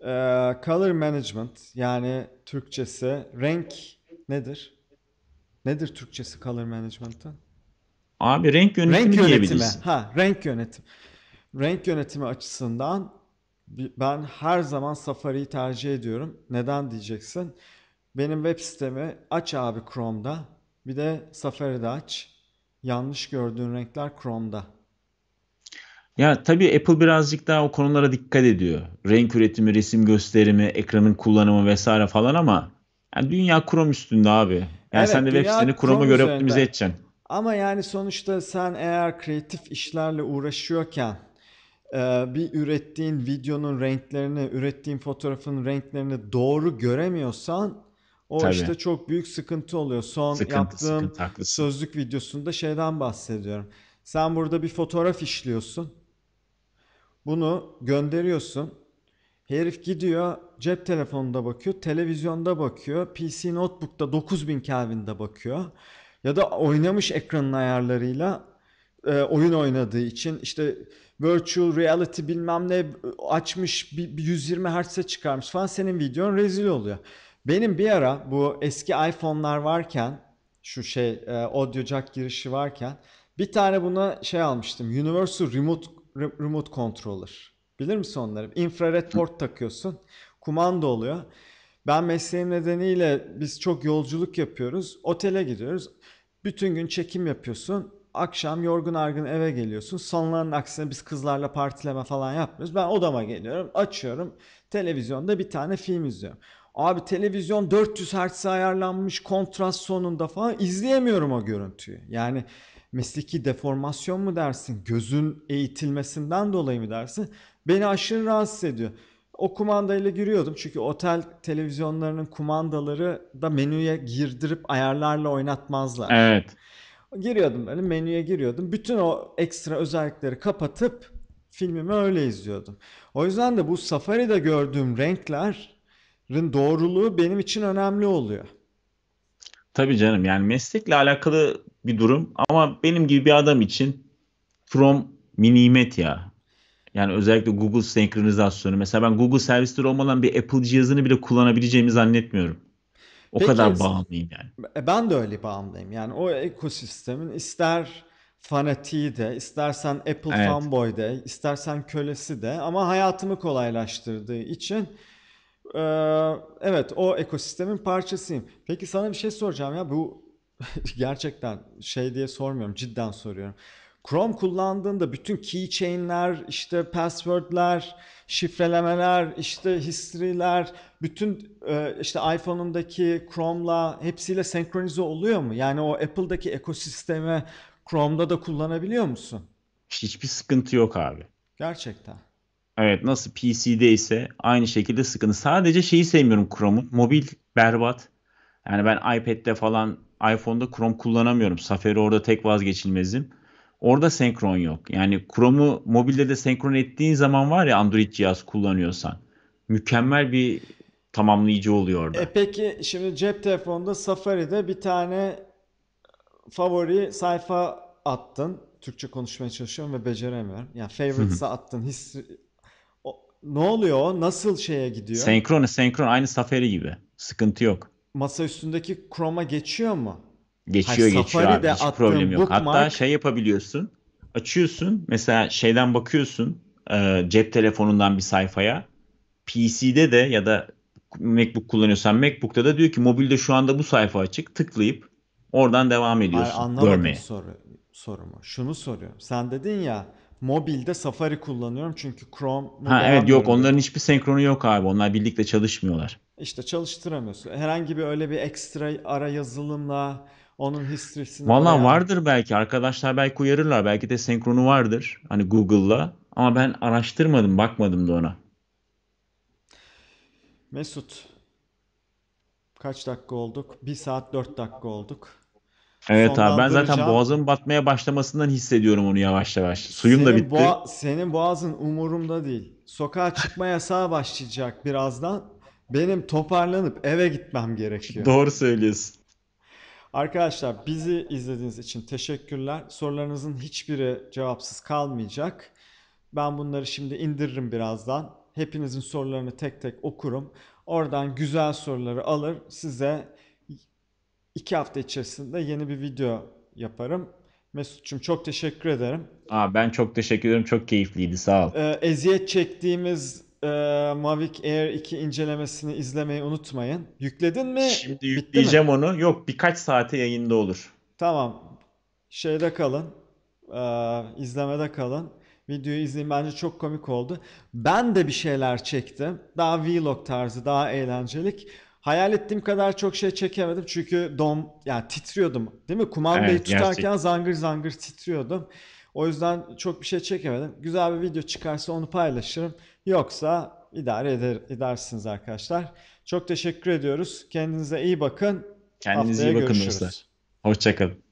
Ee, color management yani Türkçesi renk nedir? Nedir Türkçesi color management'ın? Abi renk yönetimi renk yönetimi. Ha, renk yönetimi. Renk yönetimi açısından ben her zaman Safari'yi tercih ediyorum. Neden diyeceksin? Benim web sitemi aç abi Chrome'da. Bir de Safari'de aç. Yanlış gördüğün renkler Chrome'da. Ya tabii Apple birazcık daha o konulara dikkat ediyor. Renk üretimi, resim gösterimi, ekranın kullanımı vesaire falan ama yani dünya Chrome üstünde abi. Yani evet, sen de web siteni Chrome'a Chrome göre optimize edeceksin. Ama yani sonuçta sen eğer kreatif işlerle uğraşıyorken e, bir ürettiğin videonun renklerini, ürettiğin fotoğrafın renklerini doğru göremiyorsan o Tabii. işte çok büyük sıkıntı oluyor. Son sıkıntı, yaptığım sıkıntı, sözlük videosunda şeyden bahsediyorum. Sen burada bir fotoğraf işliyorsun. Bunu gönderiyorsun. Herif gidiyor cep telefonunda bakıyor, televizyonda bakıyor, PC notebook'ta 9000 Kelvin'de bakıyor ya da oynamış ekranın ayarlarıyla e, oyun oynadığı için işte virtual reality bilmem ne açmış 120 Hz'e çıkarmış falan senin videon rezil oluyor. Benim bir ara bu eski iPhone'lar varken şu şey e, audio jack girişi varken bir tane buna şey almıştım. Universal Remote Remote Controller. Bilir misin onları? Infrared port takıyorsun. Kumanda oluyor. Ben mesleğim nedeniyle biz çok yolculuk yapıyoruz. Otele gidiyoruz. Bütün gün çekim yapıyorsun. Akşam yorgun argın eve geliyorsun. Sonların aksine biz kızlarla partileme falan yapmıyoruz. Ben odama geliyorum, açıyorum. Televizyonda bir tane film izliyorum. Abi televizyon 400 Hz ayarlanmış kontrast sonunda falan izleyemiyorum o görüntüyü. Yani mesleki deformasyon mu dersin? Gözün eğitilmesinden dolayı mı dersin? Beni aşırı rahatsız ediyor. O kumandayla giriyordum çünkü otel televizyonlarının kumandaları da menüye girdirip ayarlarla oynatmazlar. Evet. Giriyordum böyle menüye giriyordum. Bütün o ekstra özellikleri kapatıp filmimi öyle izliyordum. O yüzden de bu Safari'de gördüğüm renklerin doğruluğu benim için önemli oluyor. Tabii canım yani meslekle alakalı bir durum ama benim gibi bir adam için From minimet ya. Yani özellikle Google senkronizasyonu. Mesela ben Google servisleri olmadan bir Apple cihazını bile kullanabileceğimi zannetmiyorum. O Peki, kadar bağımlıyım yani. E, ben de öyle bağımlıyım. Yani o ekosistemin ister fanatiği de, istersen Apple evet. fanboy de, istersen kölesi de ama hayatımı kolaylaştırdığı için e, evet o ekosistemin parçasıyım. Peki sana bir şey soracağım ya bu gerçekten şey diye sormuyorum cidden soruyorum. Chrome kullandığında bütün keychain'ler, işte password'ler, şifrelemeler, işte history'ler, bütün e, işte iPhone'undaki Chrome'la hepsiyle senkronize oluyor mu? Yani o Apple'daki ekosistemi Chrome'da da kullanabiliyor musun? Hiçbir sıkıntı yok abi. Gerçekten. Evet nasıl PC'de ise aynı şekilde sıkıntı. Sadece şeyi sevmiyorum Chrome'u. Mobil berbat. Yani ben iPad'de falan iPhone'da Chrome kullanamıyorum. Safari orada tek vazgeçilmezim. Orada senkron yok. Yani Chrome'u mobilde de senkron ettiğin zaman var ya Android cihaz kullanıyorsan. Mükemmel bir tamamlayıcı oluyor orada. E peki şimdi cep telefonunda Safari'de bir tane favori sayfa attın. Türkçe konuşmaya çalışıyorum ve beceremiyorum. Yani favorites'a attın. His... O, ne oluyor? Nasıl şeye gidiyor? Senkron, senkron aynı Safari gibi. Sıkıntı yok. Masa üstündeki Chrome'a geçiyor mu? Geçiyor Hayır, geçiyor abi hiç problem yok. Bookmark... Hatta şey yapabiliyorsun. Açıyorsun mesela şeyden bakıyorsun e, cep telefonundan bir sayfaya. PC'de de ya da MacBook kullanıyorsan MacBook'ta da diyor ki mobilde şu anda bu sayfa açık. Tıklayıp oradan devam ediyorsun Hayır, anlamadım görmeye. Soru, sorumu. Şunu soruyorum. Sen dedin ya mobilde Safari kullanıyorum çünkü Chrome Ha evet yok onların hiçbir senkronu yok abi. Onlar birlikte çalışmıyorlar. İşte çalıştıramıyorsun. Herhangi bir öyle bir ekstra ara yazılımla onun histrisini. Valla vardır belki. Arkadaşlar belki uyarırlar. Belki de senkronu vardır. Hani Google'la. Ama ben araştırmadım. Bakmadım da ona. Mesut. Kaç dakika olduk? 1 saat 4 dakika olduk. Evet abi ben zaten boğazım batmaya başlamasından hissediyorum onu yavaş yavaş. Suyum senin da bitti. Boğa, senin boğazın umurumda değil. Sokağa çıkma yasağı başlayacak birazdan. Benim toparlanıp eve gitmem gerekiyor. Doğru söylüyorsun. Arkadaşlar bizi izlediğiniz için teşekkürler. Sorularınızın hiçbiri cevapsız kalmayacak. Ben bunları şimdi indiririm birazdan. Hepinizin sorularını tek tek okurum. Oradan güzel soruları alır size iki hafta içerisinde yeni bir video yaparım. Mesut'cum çok teşekkür ederim. Aa, ben çok teşekkür ederim. Çok keyifliydi. Sağ ol. Ee, eziyet çektiğimiz e, Mavic Air 2 incelemesini izlemeyi unutmayın. Yükledin mi? Şimdi yükleyeceğim onu. Yok birkaç saate yayında olur. Tamam. Şeyde kalın. E, izlemede kalın. Videoyu izleyin bence çok komik oldu. Ben de bir şeyler çektim. Daha vlog tarzı, daha eğlencelik. Hayal ettiğim kadar çok şey çekemedim çünkü dom yani titriyordum. Değil mi? Kumandayı evet, tutarken gerçekten. zangır zangır titriyordum. O yüzden çok bir şey çekemedim. Güzel bir video çıkarsa onu paylaşırım. Yoksa idare eder, edersiniz arkadaşlar. Çok teşekkür ediyoruz. Kendinize iyi bakın. Kendinize iyi bakın görüşürüz. dostlar. Hoşçakalın.